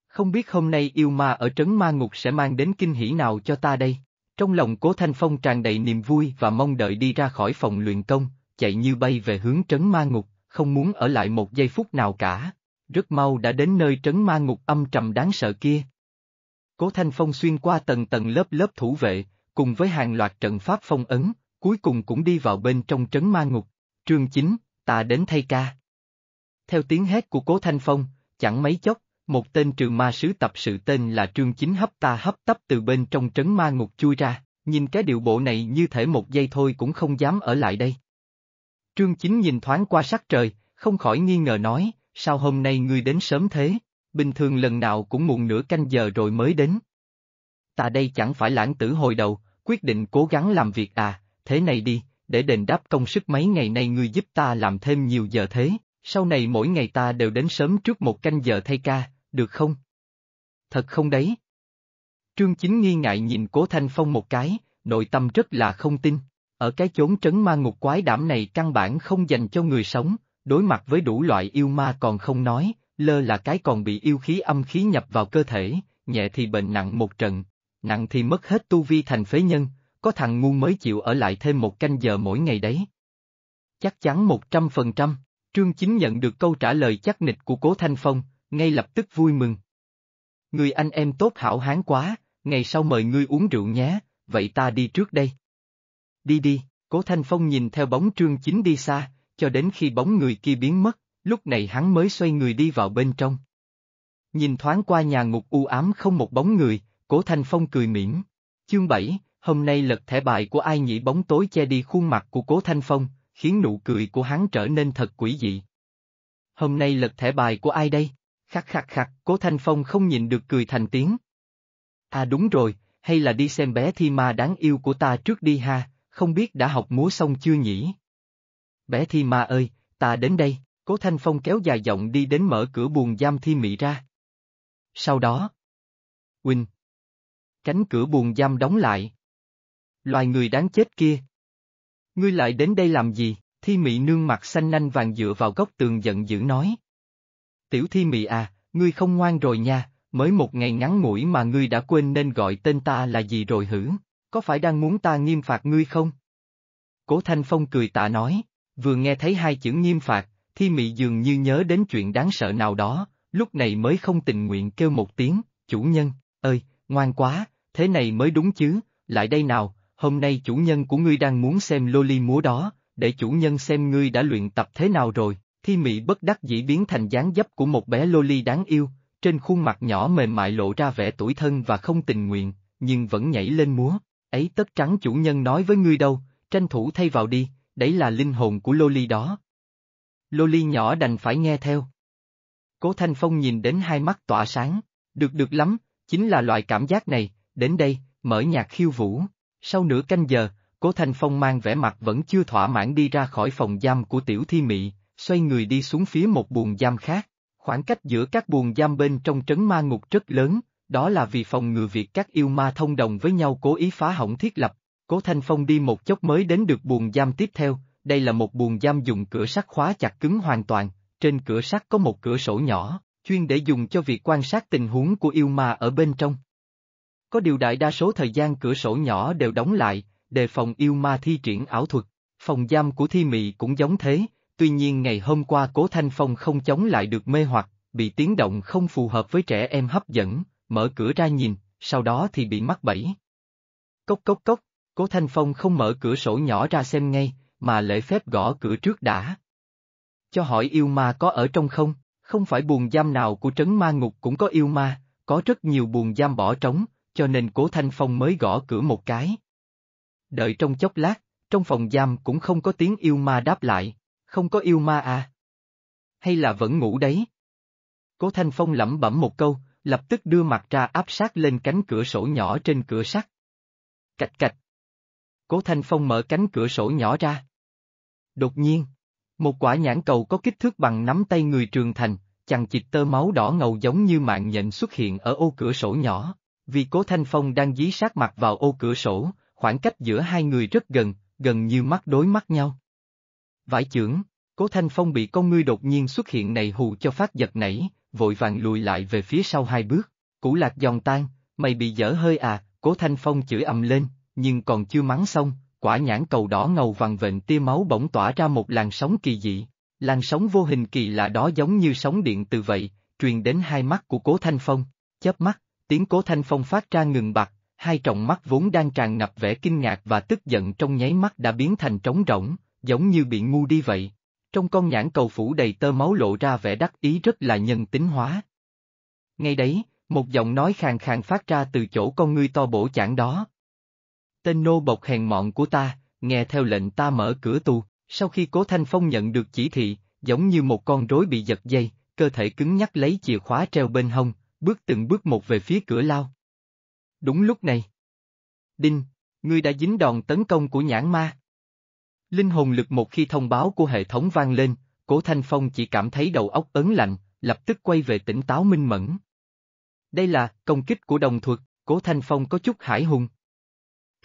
Không biết hôm nay yêu ma ở trấn ma ngục sẽ mang đến kinh hỉ nào cho ta đây? Trong lòng cố Thanh Phong tràn đầy niềm vui và mong đợi đi ra khỏi phòng luyện công, chạy như bay về hướng trấn ma ngục, không muốn ở lại một giây phút nào cả. Rất mau đã đến nơi trấn ma ngục âm trầm đáng sợ kia, Cố Thanh Phong xuyên qua tầng tầng lớp lớp thủ vệ, cùng với hàng loạt trận pháp phong ấn, cuối cùng cũng đi vào bên trong trấn ma ngục, trường chính, ta đến thay ca. Theo tiếng hét của Cố Thanh Phong, chẳng mấy chốc, một tên trừ ma sứ tập sự tên là Trương Chính hấp ta hấp tấp từ bên trong trấn ma ngục chui ra, nhìn cái điệu bộ này như thể một giây thôi cũng không dám ở lại đây. Trương Chính nhìn thoáng qua sắc trời, không khỏi nghi ngờ nói, sao hôm nay ngươi đến sớm thế? bình thường lần nào cũng muộn nửa canh giờ rồi mới đến. Ta đây chẳng phải lãng tử hồi đầu, quyết định cố gắng làm việc à, thế này đi, để đền đáp công sức mấy ngày nay ngươi giúp ta làm thêm nhiều giờ thế, sau này mỗi ngày ta đều đến sớm trước một canh giờ thay ca, được không? Thật không đấy? Trương Chính nghi ngại nhìn Cố Thanh Phong một cái, nội tâm rất là không tin, ở cái chốn trấn ma ngục quái đảm này căn bản không dành cho người sống, đối mặt với đủ loại yêu ma còn không nói, lơ là cái còn bị yêu khí âm khí nhập vào cơ thể, nhẹ thì bệnh nặng một trận, nặng thì mất hết tu vi thành phế nhân, có thằng ngu mới chịu ở lại thêm một canh giờ mỗi ngày đấy. Chắc chắn một trăm phần trăm, Trương Chính nhận được câu trả lời chắc nịch của Cố Thanh Phong, ngay lập tức vui mừng. Người anh em tốt hảo hán quá, ngày sau mời ngươi uống rượu nhé, vậy ta đi trước đây. Đi đi, Cố Thanh Phong nhìn theo bóng Trương Chính đi xa, cho đến khi bóng người kia biến mất, Lúc này hắn mới xoay người đi vào bên trong. Nhìn thoáng qua nhà ngục u ám không một bóng người, Cố Thanh Phong cười mỉm. Chương 7, hôm nay lật thẻ bại của ai nhỉ bóng tối che đi khuôn mặt của Cố Thanh Phong, khiến nụ cười của hắn trở nên thật quỷ dị. Hôm nay lật thẻ bài của ai đây? Khắc khắc khắc, Cố Thanh Phong không nhìn được cười thành tiếng. À đúng rồi, hay là đi xem bé thi ma đáng yêu của ta trước đi ha, không biết đã học múa xong chưa nhỉ? Bé thi ma ơi, ta đến đây. Cố Thanh Phong kéo dài giọng đi đến mở cửa buồng giam thi mị ra. Sau đó. quỳnh, Cánh cửa buồng giam đóng lại. Loài người đáng chết kia. Ngươi lại đến đây làm gì? Thi mị nương mặt xanh nanh vàng dựa vào góc tường giận dữ nói. Tiểu thi mị à, ngươi không ngoan rồi nha, mới một ngày ngắn ngủi mà ngươi đã quên nên gọi tên ta là gì rồi hử, có phải đang muốn ta nghiêm phạt ngươi không? Cố Thanh Phong cười tạ nói, vừa nghe thấy hai chữ nghiêm phạt, Thi Mị dường như nhớ đến chuyện đáng sợ nào đó, lúc này mới không tình nguyện kêu một tiếng, chủ nhân, ơi, ngoan quá, thế này mới đúng chứ, lại đây nào, hôm nay chủ nhân của ngươi đang muốn xem loli múa đó, để chủ nhân xem ngươi đã luyện tập thế nào rồi, Thi Mị bất đắc dĩ biến thành dáng dấp của một bé loli đáng yêu, trên khuôn mặt nhỏ mềm mại lộ ra vẻ tuổi thân và không tình nguyện, nhưng vẫn nhảy lên múa, ấy tất trắng chủ nhân nói với ngươi đâu, tranh thủ thay vào đi, đấy là linh hồn của loli đó. Loli nhỏ đành phải nghe theo. Cố Thanh Phong nhìn đến hai mắt tỏa sáng, được được lắm, chính là loại cảm giác này, đến đây, mở nhạc khiêu vũ. Sau nửa canh giờ, Cố Thanh Phong mang vẻ mặt vẫn chưa thỏa mãn đi ra khỏi phòng giam của Tiểu Thi Mị, xoay người đi xuống phía một buồng giam khác. Khoảng cách giữa các buồng giam bên trong trấn ma ngục rất lớn, đó là vì phòng ngừa việc các yêu ma thông đồng với nhau cố ý phá hỏng thiết lập. Cố Thanh Phong đi một chốc mới đến được buồng giam tiếp theo, đây là một buồng giam dùng cửa sắt khóa chặt cứng hoàn toàn, trên cửa sắt có một cửa sổ nhỏ, chuyên để dùng cho việc quan sát tình huống của yêu ma ở bên trong. Có điều đại đa số thời gian cửa sổ nhỏ đều đóng lại, đề phòng yêu ma thi triển ảo thuật. Phòng giam của thi mị cũng giống thế, tuy nhiên ngày hôm qua Cố Thanh Phong không chống lại được mê hoặc, bị tiếng động không phù hợp với trẻ em hấp dẫn, mở cửa ra nhìn, sau đó thì bị mắc bẫy. Cốc cốc cốc, Cố Thanh Phong không mở cửa sổ nhỏ ra xem ngay, mà lễ phép gõ cửa trước đã. Cho hỏi yêu ma có ở trong không, không phải buồn giam nào của trấn ma ngục cũng có yêu ma, có rất nhiều buồn giam bỏ trống, cho nên Cố Thanh Phong mới gõ cửa một cái. Đợi trong chốc lát, trong phòng giam cũng không có tiếng yêu ma đáp lại, không có yêu ma à. Hay là vẫn ngủ đấy? Cố Thanh Phong lẩm bẩm một câu, lập tức đưa mặt ra áp sát lên cánh cửa sổ nhỏ trên cửa sắt. Cạch cạch, Cố Thanh Phong mở cánh cửa sổ nhỏ ra. Đột nhiên, một quả nhãn cầu có kích thước bằng nắm tay người trường thành, chằng chịt tơ máu đỏ ngầu giống như mạng nhện xuất hiện ở ô cửa sổ nhỏ, vì Cố Thanh Phong đang dí sát mặt vào ô cửa sổ, khoảng cách giữa hai người rất gần, gần như mắt đối mắt nhau. Vải chưởng, Cố Thanh Phong bị con ngươi đột nhiên xuất hiện này hù cho phát giật nảy, vội vàng lùi lại về phía sau hai bước, cũ lạc dòng tan, mày bị dở hơi à, Cố Thanh Phong chửi ầm lên, nhưng còn chưa mắng xong, quả nhãn cầu đỏ ngầu vằn vện tia máu bỗng tỏa ra một làn sóng kỳ dị. Làn sóng vô hình kỳ lạ đó giống như sóng điện từ vậy, truyền đến hai mắt của Cố Thanh Phong, chớp mắt, tiếng Cố Thanh Phong phát ra ngừng bặt, hai tròng mắt vốn đang tràn ngập vẻ kinh ngạc và tức giận trong nháy mắt đã biến thành trống rỗng, giống như bị ngu đi vậy. Trong con nhãn cầu phủ đầy tơ máu lộ ra vẻ đắc ý rất là nhân tính hóa. Ngay đấy, một giọng nói khàn khàn phát ra từ chỗ con ngươi to bổ chảng đó tên nô bộc hèn mọn của ta, nghe theo lệnh ta mở cửa tù, sau khi Cố Thanh Phong nhận được chỉ thị, giống như một con rối bị giật dây, cơ thể cứng nhắc lấy chìa khóa treo bên hông, bước từng bước một về phía cửa lao. Đúng lúc này. Đinh, ngươi đã dính đòn tấn công của nhãn ma. Linh hồn lực một khi thông báo của hệ thống vang lên, Cố Thanh Phong chỉ cảm thấy đầu óc ấn lạnh, lập tức quay về tỉnh táo minh mẫn. Đây là công kích của đồng thuật, Cố Thanh Phong có chút hải hùng.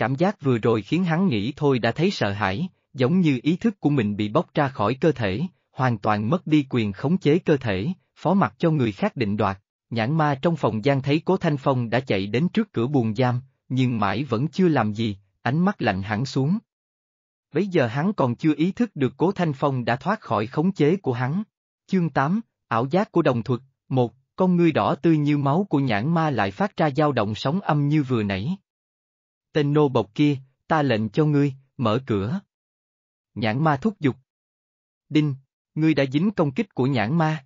Cảm giác vừa rồi khiến hắn nghĩ thôi đã thấy sợ hãi, giống như ý thức của mình bị bóc ra khỏi cơ thể, hoàn toàn mất đi quyền khống chế cơ thể, phó mặc cho người khác định đoạt. Nhãn ma trong phòng giam thấy Cố Thanh Phong đã chạy đến trước cửa buồng giam, nhưng mãi vẫn chưa làm gì, ánh mắt lạnh hẳn xuống. Bây giờ hắn còn chưa ý thức được Cố Thanh Phong đã thoát khỏi khống chế của hắn. Chương 8, ảo giác của đồng thuật, một, con ngươi đỏ tươi như máu của nhãn ma lại phát ra dao động sóng âm như vừa nãy tên nô bộc kia, ta lệnh cho ngươi, mở cửa. Nhãn ma thúc giục. Đinh, ngươi đã dính công kích của nhãn ma.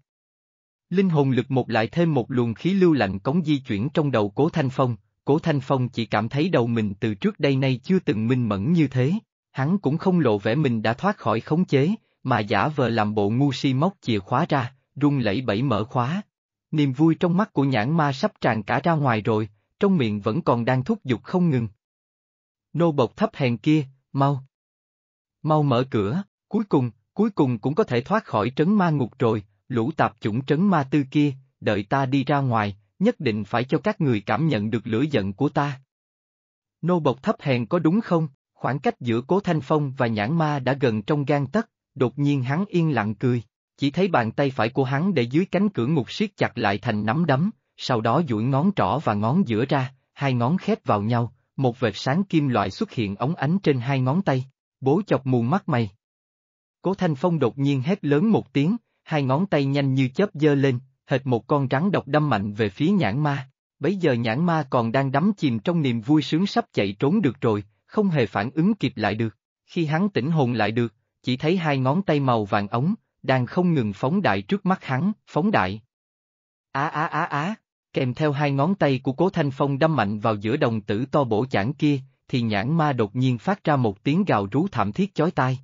Linh hồn lực một lại thêm một luồng khí lưu lạnh cống di chuyển trong đầu cố Thanh Phong, cố Thanh Phong chỉ cảm thấy đầu mình từ trước đây nay chưa từng minh mẫn như thế, hắn cũng không lộ vẻ mình đã thoát khỏi khống chế, mà giả vờ làm bộ ngu si móc chìa khóa ra, rung lẫy bẩy mở khóa. Niềm vui trong mắt của nhãn ma sắp tràn cả ra ngoài rồi, trong miệng vẫn còn đang thúc giục không ngừng nô bộc thấp hèn kia, mau. Mau mở cửa, cuối cùng, cuối cùng cũng có thể thoát khỏi trấn ma ngục rồi, lũ tạp chủng trấn ma tư kia, đợi ta đi ra ngoài, nhất định phải cho các người cảm nhận được lửa giận của ta. Nô bộc thấp hèn có đúng không? Khoảng cách giữa Cố Thanh Phong và nhãn ma đã gần trong gan tấc, đột nhiên hắn yên lặng cười, chỉ thấy bàn tay phải của hắn để dưới cánh cửa ngục siết chặt lại thành nắm đấm, sau đó duỗi ngón trỏ và ngón giữa ra, hai ngón khép vào nhau, một vệt sáng kim loại xuất hiện ống ánh trên hai ngón tay, bố chọc mù mắt mày. Cố Thanh Phong đột nhiên hét lớn một tiếng, hai ngón tay nhanh như chớp giơ lên, hệt một con rắn độc đâm mạnh về phía nhãn ma. Bấy giờ nhãn ma còn đang đắm chìm trong niềm vui sướng sắp chạy trốn được rồi, không hề phản ứng kịp lại được. Khi hắn tỉnh hồn lại được, chỉ thấy hai ngón tay màu vàng ống, đang không ngừng phóng đại trước mắt hắn, phóng đại. Á á á á kèm theo hai ngón tay của cố thanh phong đâm mạnh vào giữa đồng tử to bổ chản kia, thì nhãn ma đột nhiên phát ra một tiếng gào rú thảm thiết chói tai.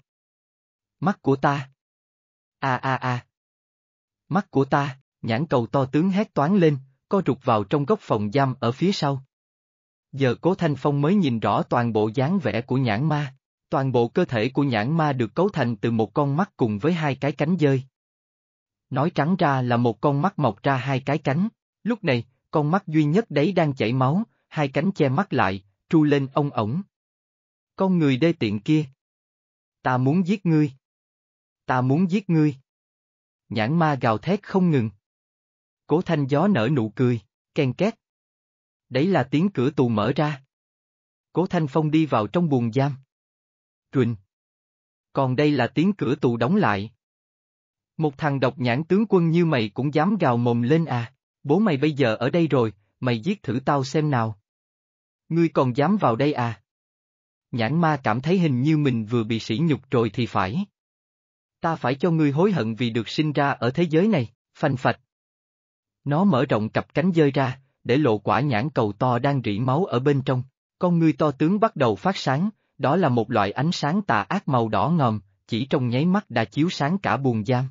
Mắt của ta! a a a! Mắt của ta! Nhãn cầu to tướng hét toáng lên, co rụt vào trong góc phòng giam ở phía sau. Giờ cố thanh phong mới nhìn rõ toàn bộ dáng vẻ của nhãn ma. Toàn bộ cơ thể của nhãn ma được cấu thành từ một con mắt cùng với hai cái cánh dơi. Nói trắng ra là một con mắt mọc ra hai cái cánh. Lúc này, con mắt duy nhất đấy đang chảy máu, hai cánh che mắt lại, tru lên ông ổng. Con người đê tiện kia. Ta muốn giết ngươi. Ta muốn giết ngươi. Nhãn ma gào thét không ngừng. Cố thanh gió nở nụ cười, ken két. Đấy là tiếng cửa tù mở ra. Cố thanh phong đi vào trong buồng giam. Trùnh. Còn đây là tiếng cửa tù đóng lại. Một thằng độc nhãn tướng quân như mày cũng dám gào mồm lên à bố mày bây giờ ở đây rồi, mày giết thử tao xem nào. Ngươi còn dám vào đây à? Nhãn ma cảm thấy hình như mình vừa bị sỉ nhục rồi thì phải. Ta phải cho ngươi hối hận vì được sinh ra ở thế giới này, phanh phạch. Nó mở rộng cặp cánh rơi ra, để lộ quả nhãn cầu to đang rỉ máu ở bên trong. Con ngươi to tướng bắt đầu phát sáng, đó là một loại ánh sáng tà ác màu đỏ ngòm, chỉ trong nháy mắt đã chiếu sáng cả buồng giam.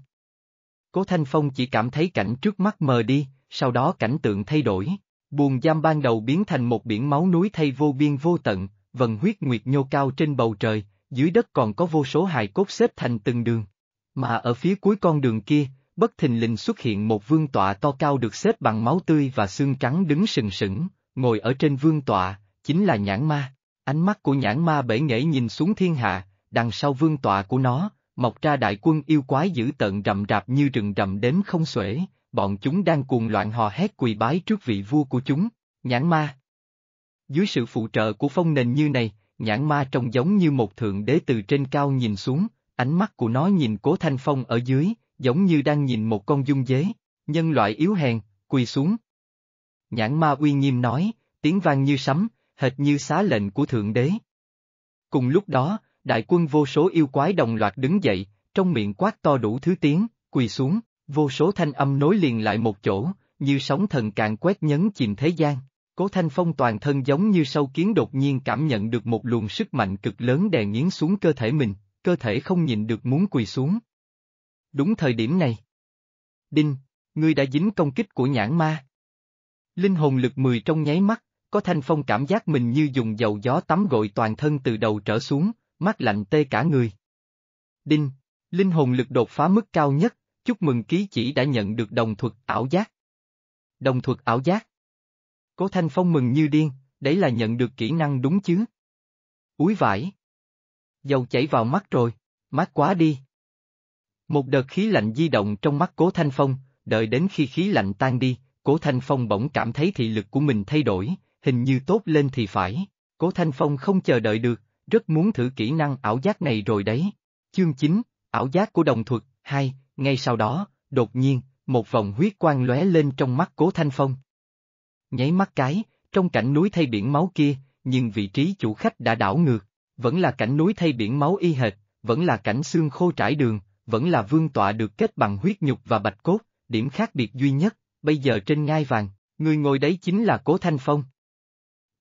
Cố Thanh Phong chỉ cảm thấy cảnh trước mắt mờ đi, sau đó cảnh tượng thay đổi. Buồn giam ban đầu biến thành một biển máu núi thay vô biên vô tận, vần huyết nguyệt nhô cao trên bầu trời, dưới đất còn có vô số hài cốt xếp thành từng đường. Mà ở phía cuối con đường kia, bất thình lình xuất hiện một vương tọa to cao được xếp bằng máu tươi và xương trắng đứng sừng sững, ngồi ở trên vương tọa, chính là nhãn ma. Ánh mắt của nhãn ma bể nghệ nhìn xuống thiên hạ, đằng sau vương tọa của nó, mọc ra đại quân yêu quái dữ tận rậm rạp như rừng rậm đếm không xuể, bọn chúng đang cuồng loạn hò hét quỳ bái trước vị vua của chúng, nhãn ma. Dưới sự phụ trợ của phong nền như này, nhãn ma trông giống như một thượng đế từ trên cao nhìn xuống, ánh mắt của nó nhìn cố thanh phong ở dưới, giống như đang nhìn một con dung dế, nhân loại yếu hèn, quỳ xuống. Nhãn ma uy nghiêm nói, tiếng vang như sấm, hệt như xá lệnh của thượng đế. Cùng lúc đó, đại quân vô số yêu quái đồng loạt đứng dậy, trong miệng quát to đủ thứ tiếng, quỳ xuống. Vô số thanh âm nối liền lại một chỗ, như sóng thần càn quét nhấn chìm thế gian. Cố Thanh Phong toàn thân giống như sâu kiến đột nhiên cảm nhận được một luồng sức mạnh cực lớn đè nghiến xuống cơ thể mình, cơ thể không nhìn được muốn quỳ xuống. Đúng thời điểm này. Đinh, ngươi đã dính công kích của nhãn ma. Linh hồn lực 10 trong nháy mắt, có Thanh Phong cảm giác mình như dùng dầu gió tắm gội toàn thân từ đầu trở xuống, mắt lạnh tê cả người. Đinh, linh hồn lực đột phá mức cao nhất, chúc mừng ký chỉ đã nhận được đồng thuật ảo giác. Đồng thuật ảo giác. Cố Thanh Phong mừng như điên, đấy là nhận được kỹ năng đúng chứ. Úi vải. Dầu chảy vào mắt rồi, mát quá đi. Một đợt khí lạnh di động trong mắt Cố Thanh Phong, đợi đến khi khí lạnh tan đi, Cố Thanh Phong bỗng cảm thấy thị lực của mình thay đổi, hình như tốt lên thì phải. Cố Thanh Phong không chờ đợi được, rất muốn thử kỹ năng ảo giác này rồi đấy. Chương 9, ảo giác của đồng thuật, 2, ngay sau đó, đột nhiên, một vòng huyết quang lóe lên trong mắt Cố Thanh Phong. Nháy mắt cái, trong cảnh núi thay biển máu kia, nhưng vị trí chủ khách đã đảo ngược, vẫn là cảnh núi thay biển máu y hệt, vẫn là cảnh xương khô trải đường, vẫn là vương tọa được kết bằng huyết nhục và bạch cốt, điểm khác biệt duy nhất, bây giờ trên ngai vàng, người ngồi đấy chính là Cố Thanh Phong.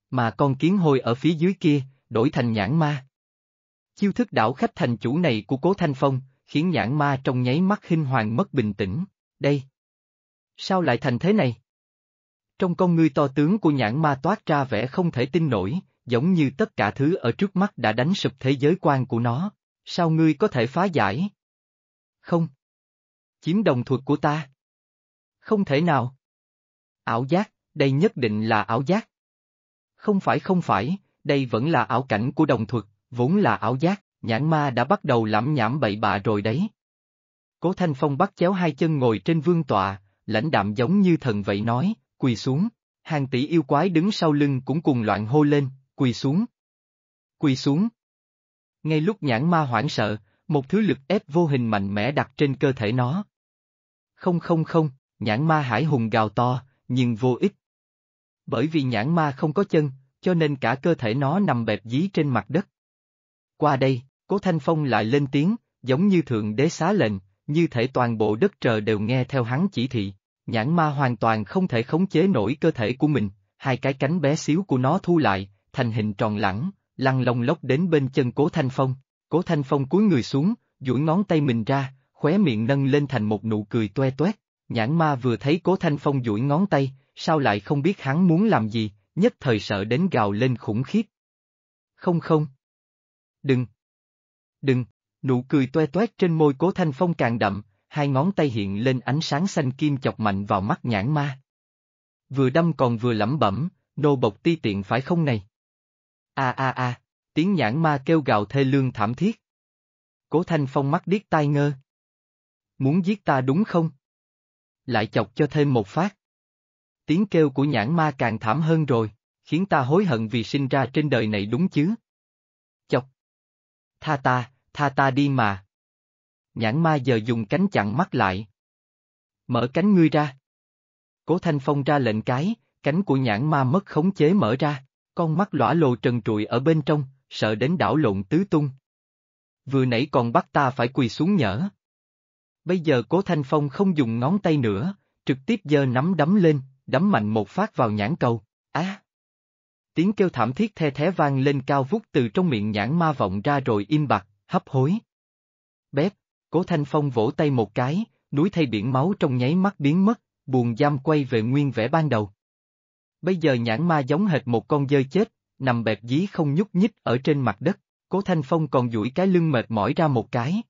Mà con kiến hôi ở phía dưới kia, đổi thành nhãn ma. Chiêu thức đảo khách thành chủ này của Cố Thanh Phong, khiến nhãn ma trong nháy mắt hinh hoàng mất bình tĩnh, đây. Sao lại thành thế này? Trong con ngươi to tướng của nhãn ma toát ra vẻ không thể tin nổi, giống như tất cả thứ ở trước mắt đã đánh sụp thế giới quan của nó, sao ngươi có thể phá giải? Không. Chiếm đồng thuật của ta. Không thể nào. Ảo giác, đây nhất định là ảo giác. Không phải không phải, đây vẫn là ảo cảnh của đồng thuật, vốn là ảo giác nhãn ma đã bắt đầu lẩm nhảm bậy bạ rồi đấy. Cố Thanh Phong bắt chéo hai chân ngồi trên vương tọa, lãnh đạm giống như thần vậy nói, quỳ xuống, hàng tỷ yêu quái đứng sau lưng cũng cùng loạn hô lên, quỳ xuống. Quỳ xuống. Ngay lúc nhãn ma hoảng sợ, một thứ lực ép vô hình mạnh mẽ đặt trên cơ thể nó. Không không không, nhãn ma hải hùng gào to, nhưng vô ích. Bởi vì nhãn ma không có chân, cho nên cả cơ thể nó nằm bẹp dí trên mặt đất. Qua đây. Cố Thanh Phong lại lên tiếng, giống như thượng đế xá lệnh, như thể toàn bộ đất trời đều nghe theo hắn chỉ thị. Nhãn ma hoàn toàn không thể khống chế nổi cơ thể của mình, hai cái cánh bé xíu của nó thu lại, thành hình tròn lẳng, lăn lông lốc đến bên chân Cố Thanh Phong. Cố Thanh Phong cúi người xuống, duỗi ngón tay mình ra, khóe miệng nâng lên thành một nụ cười toe toét. Nhãn ma vừa thấy Cố Thanh Phong duỗi ngón tay, sao lại không biết hắn muốn làm gì, nhất thời sợ đến gào lên khủng khiếp. Không không. Đừng. Đừng, nụ cười toe toét trên môi cố thanh phong càng đậm, hai ngón tay hiện lên ánh sáng xanh kim chọc mạnh vào mắt nhãn ma. Vừa đâm còn vừa lẩm bẩm, nô bộc ti tiện phải không này? A a a, tiếng nhãn ma kêu gào thê lương thảm thiết. Cố thanh phong mắt điếc tai ngơ. Muốn giết ta đúng không? Lại chọc cho thêm một phát. Tiếng kêu của nhãn ma càng thảm hơn rồi, khiến ta hối hận vì sinh ra trên đời này đúng chứ? tha ta, tha ta đi mà. Nhãn ma giờ dùng cánh chặn mắt lại. Mở cánh ngươi ra. Cố Thanh Phong ra lệnh cái, cánh của nhãn ma mất khống chế mở ra, con mắt lõa lồ trần trụi ở bên trong, sợ đến đảo lộn tứ tung. Vừa nãy còn bắt ta phải quỳ xuống nhở. Bây giờ Cố Thanh Phong không dùng ngón tay nữa, trực tiếp giơ nắm đấm lên, đấm mạnh một phát vào nhãn cầu. Á! À tiếng kêu thảm thiết the thé vang lên cao vút từ trong miệng nhãn ma vọng ra rồi im bặt, hấp hối. Bép, cố thanh phong vỗ tay một cái, núi thay biển máu trong nháy mắt biến mất, buồn giam quay về nguyên vẻ ban đầu. Bây giờ nhãn ma giống hệt một con dơi chết, nằm bẹp dí không nhúc nhích ở trên mặt đất, cố thanh phong còn duỗi cái lưng mệt mỏi ra một cái.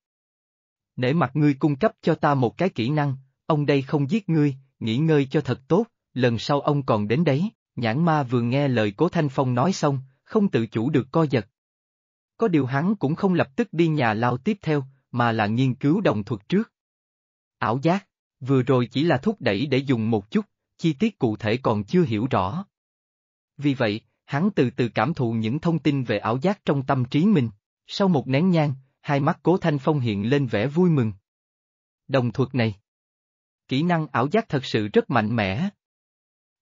Nể mặt ngươi cung cấp cho ta một cái kỹ năng, ông đây không giết ngươi, nghỉ ngơi cho thật tốt, lần sau ông còn đến đấy. Nhãn ma vừa nghe lời Cố Thanh Phong nói xong, không tự chủ được co giật. Có điều hắn cũng không lập tức đi nhà lao tiếp theo, mà là nghiên cứu đồng thuật trước. Ảo giác, vừa rồi chỉ là thúc đẩy để dùng một chút, chi tiết cụ thể còn chưa hiểu rõ. Vì vậy, hắn từ từ cảm thụ những thông tin về ảo giác trong tâm trí mình. Sau một nén nhang, hai mắt cố thanh phong hiện lên vẻ vui mừng. Đồng thuật này. Kỹ năng ảo giác thật sự rất mạnh mẽ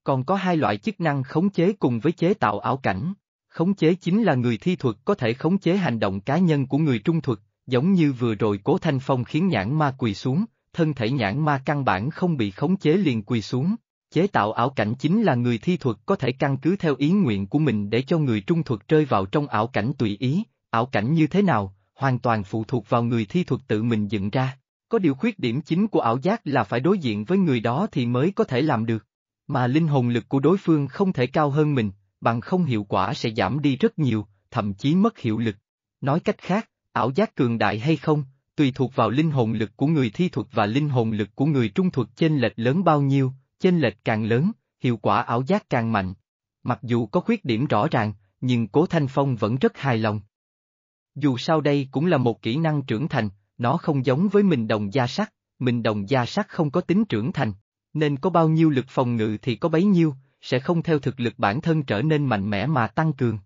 còn có hai loại chức năng khống chế cùng với chế tạo ảo cảnh. Khống chế chính là người thi thuật có thể khống chế hành động cá nhân của người trung thuật, giống như vừa rồi Cố Thanh Phong khiến nhãn ma quỳ xuống, thân thể nhãn ma căn bản không bị khống chế liền quỳ xuống. Chế tạo ảo cảnh chính là người thi thuật có thể căn cứ theo ý nguyện của mình để cho người trung thuật rơi vào trong ảo cảnh tùy ý, ảo cảnh như thế nào, hoàn toàn phụ thuộc vào người thi thuật tự mình dựng ra. Có điều khuyết điểm chính của ảo giác là phải đối diện với người đó thì mới có thể làm được. Mà linh hồn lực của đối phương không thể cao hơn mình, bằng không hiệu quả sẽ giảm đi rất nhiều, thậm chí mất hiệu lực. Nói cách khác, ảo giác cường đại hay không, tùy thuộc vào linh hồn lực của người thi thuật và linh hồn lực của người trung thuật chênh lệch lớn bao nhiêu, chênh lệch càng lớn, hiệu quả ảo giác càng mạnh. Mặc dù có khuyết điểm rõ ràng, nhưng Cố Thanh Phong vẫn rất hài lòng. Dù sao đây cũng là một kỹ năng trưởng thành, nó không giống với mình đồng gia sắc, mình đồng gia sắc không có tính trưởng thành, nên có bao nhiêu lực phòng ngự thì có bấy nhiêu, sẽ không theo thực lực bản thân trở nên mạnh mẽ mà tăng cường.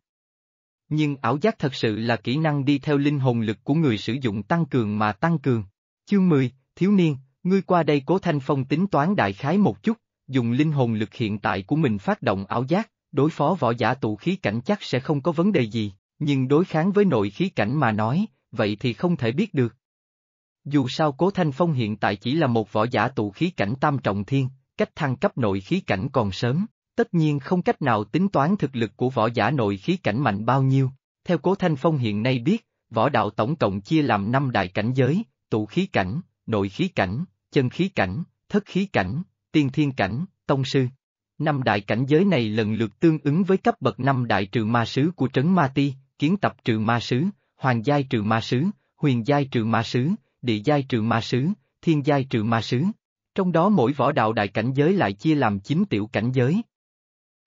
Nhưng ảo giác thật sự là kỹ năng đi theo linh hồn lực của người sử dụng tăng cường mà tăng cường. Chương 10, thiếu niên, ngươi qua đây cố thanh phong tính toán đại khái một chút, dùng linh hồn lực hiện tại của mình phát động ảo giác, đối phó võ giả tụ khí cảnh chắc sẽ không có vấn đề gì, nhưng đối kháng với nội khí cảnh mà nói, vậy thì không thể biết được. Dù sao Cố Thanh Phong hiện tại chỉ là một võ giả tụ khí cảnh tam trọng thiên, cách thăng cấp nội khí cảnh còn sớm, tất nhiên không cách nào tính toán thực lực của võ giả nội khí cảnh mạnh bao nhiêu. Theo Cố Thanh Phong hiện nay biết, võ đạo tổng cộng chia làm năm đại cảnh giới, tụ khí cảnh, nội khí cảnh, chân khí cảnh, thất khí cảnh, tiên thiên cảnh, tông sư. Năm đại cảnh giới này lần lượt tương ứng với cấp bậc năm đại trừ ma sứ của Trấn Ma Ti, Kiến Tập trừ ma sứ, Hoàng giai trừ ma sứ, Huyền giai trừ ma sứ, địa giai trừ ma sứ, thiên giai trừ ma sứ. Trong đó mỗi võ đạo đại cảnh giới lại chia làm 9 tiểu cảnh giới.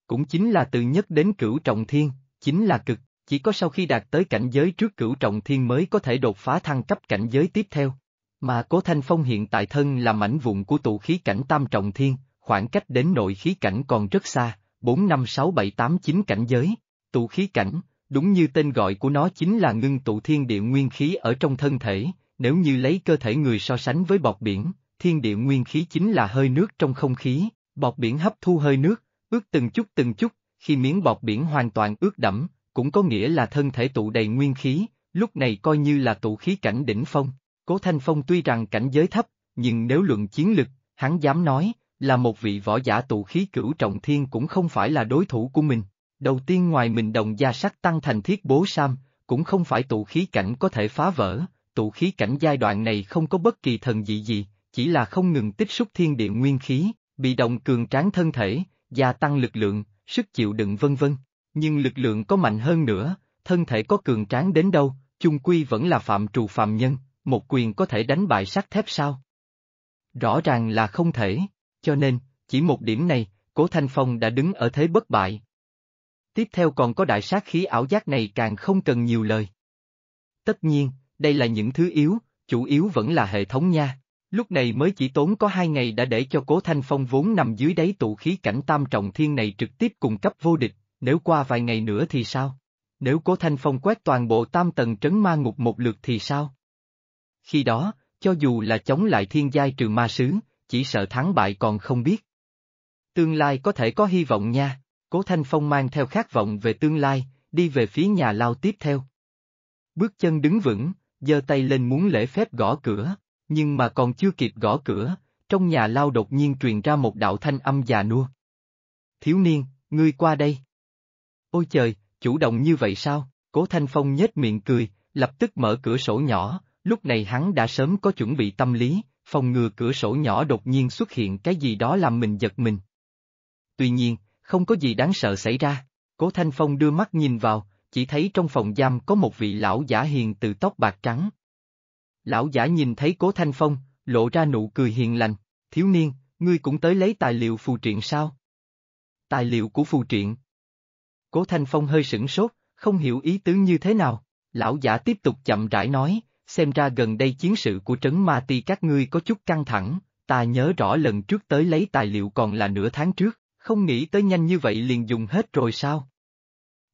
Cũng chính là từ nhất đến cửu trọng thiên, chính là cực, chỉ có sau khi đạt tới cảnh giới trước cửu trọng thiên mới có thể đột phá thăng cấp cảnh giới tiếp theo. Mà Cố Thanh Phong hiện tại thân là mảnh vụn của tụ khí cảnh tam trọng thiên, khoảng cách đến nội khí cảnh còn rất xa, 4 năm 6 7 8 9 cảnh giới, tụ khí cảnh, đúng như tên gọi của nó chính là ngưng tụ thiên địa nguyên khí ở trong thân thể, nếu như lấy cơ thể người so sánh với bọt biển, thiên địa nguyên khí chính là hơi nước trong không khí, bọt biển hấp thu hơi nước, ướt từng chút từng chút, khi miếng bọt biển hoàn toàn ướt đẫm, cũng có nghĩa là thân thể tụ đầy nguyên khí, lúc này coi như là tụ khí cảnh đỉnh phong. Cố Thanh Phong tuy rằng cảnh giới thấp, nhưng nếu luận chiến lực, hắn dám nói, là một vị võ giả tụ khí cửu trọng thiên cũng không phải là đối thủ của mình. Đầu tiên ngoài mình đồng gia sắc tăng thành thiết bố Sam, cũng không phải tụ khí cảnh có thể phá vỡ, tụ khí cảnh giai đoạn này không có bất kỳ thần dị gì, chỉ là không ngừng tích xúc thiên địa nguyên khí, bị động cường tráng thân thể, gia tăng lực lượng, sức chịu đựng vân vân. Nhưng lực lượng có mạnh hơn nữa, thân thể có cường tráng đến đâu, chung quy vẫn là phạm trù phạm nhân, một quyền có thể đánh bại sắt thép sao? Rõ ràng là không thể, cho nên, chỉ một điểm này, Cố Thanh Phong đã đứng ở thế bất bại. Tiếp theo còn có đại sát khí ảo giác này càng không cần nhiều lời. Tất nhiên, đây là những thứ yếu, chủ yếu vẫn là hệ thống nha. Lúc này mới chỉ tốn có hai ngày đã để cho Cố Thanh Phong vốn nằm dưới đáy tụ khí cảnh tam trọng thiên này trực tiếp cung cấp vô địch, nếu qua vài ngày nữa thì sao? Nếu Cố Thanh Phong quét toàn bộ tam tầng trấn ma ngục một lượt thì sao? Khi đó, cho dù là chống lại thiên giai trừ ma sứ, chỉ sợ thắng bại còn không biết. Tương lai có thể có hy vọng nha, Cố Thanh Phong mang theo khát vọng về tương lai, đi về phía nhà lao tiếp theo. Bước chân đứng vững, giơ tay lên muốn lễ phép gõ cửa, nhưng mà còn chưa kịp gõ cửa, trong nhà lao đột nhiên truyền ra một đạo thanh âm già nua. Thiếu niên, ngươi qua đây. Ôi trời, chủ động như vậy sao, cố thanh phong nhếch miệng cười, lập tức mở cửa sổ nhỏ, lúc này hắn đã sớm có chuẩn bị tâm lý, phòng ngừa cửa sổ nhỏ đột nhiên xuất hiện cái gì đó làm mình giật mình. Tuy nhiên, không có gì đáng sợ xảy ra, cố thanh phong đưa mắt nhìn vào, chỉ thấy trong phòng giam có một vị lão giả hiền từ tóc bạc trắng. Lão giả nhìn thấy cố thanh phong, lộ ra nụ cười hiền lành, thiếu niên, ngươi cũng tới lấy tài liệu phù triện sao? Tài liệu của phù triện. Cố thanh phong hơi sửng sốt, không hiểu ý tứ như thế nào, lão giả tiếp tục chậm rãi nói, xem ra gần đây chiến sự của trấn ma ti các ngươi có chút căng thẳng, ta nhớ rõ lần trước tới lấy tài liệu còn là nửa tháng trước, không nghĩ tới nhanh như vậy liền dùng hết rồi sao?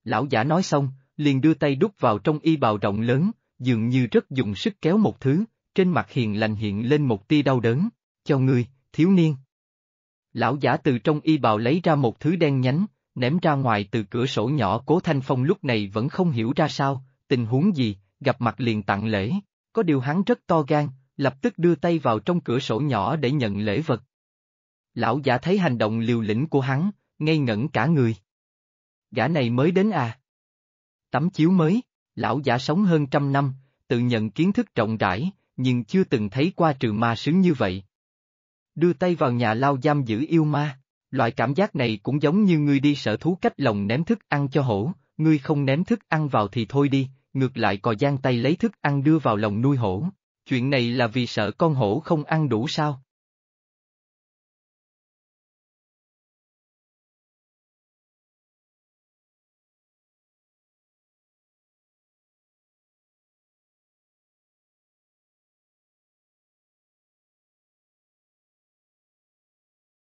Lão giả nói xong, liền đưa tay đút vào trong y bào rộng lớn, dường như rất dùng sức kéo một thứ, trên mặt hiền lành hiện lên một tia đau đớn, cho người thiếu niên. Lão giả từ trong y bào lấy ra một thứ đen nhánh, ném ra ngoài từ cửa sổ nhỏ cố thanh phong lúc này vẫn không hiểu ra sao, tình huống gì, gặp mặt liền tặng lễ, có điều hắn rất to gan, lập tức đưa tay vào trong cửa sổ nhỏ để nhận lễ vật. Lão giả thấy hành động liều lĩnh của hắn, ngây ngẩn cả người gã này mới đến à. Tấm chiếu mới, lão giả sống hơn trăm năm, tự nhận kiến thức rộng rãi, nhưng chưa từng thấy qua trừ ma sướng như vậy. Đưa tay vào nhà lao giam giữ yêu ma, loại cảm giác này cũng giống như ngươi đi sở thú cách lòng ném thức ăn cho hổ, ngươi không ném thức ăn vào thì thôi đi, ngược lại cò giang tay lấy thức ăn đưa vào lòng nuôi hổ. Chuyện này là vì sợ con hổ không ăn đủ sao?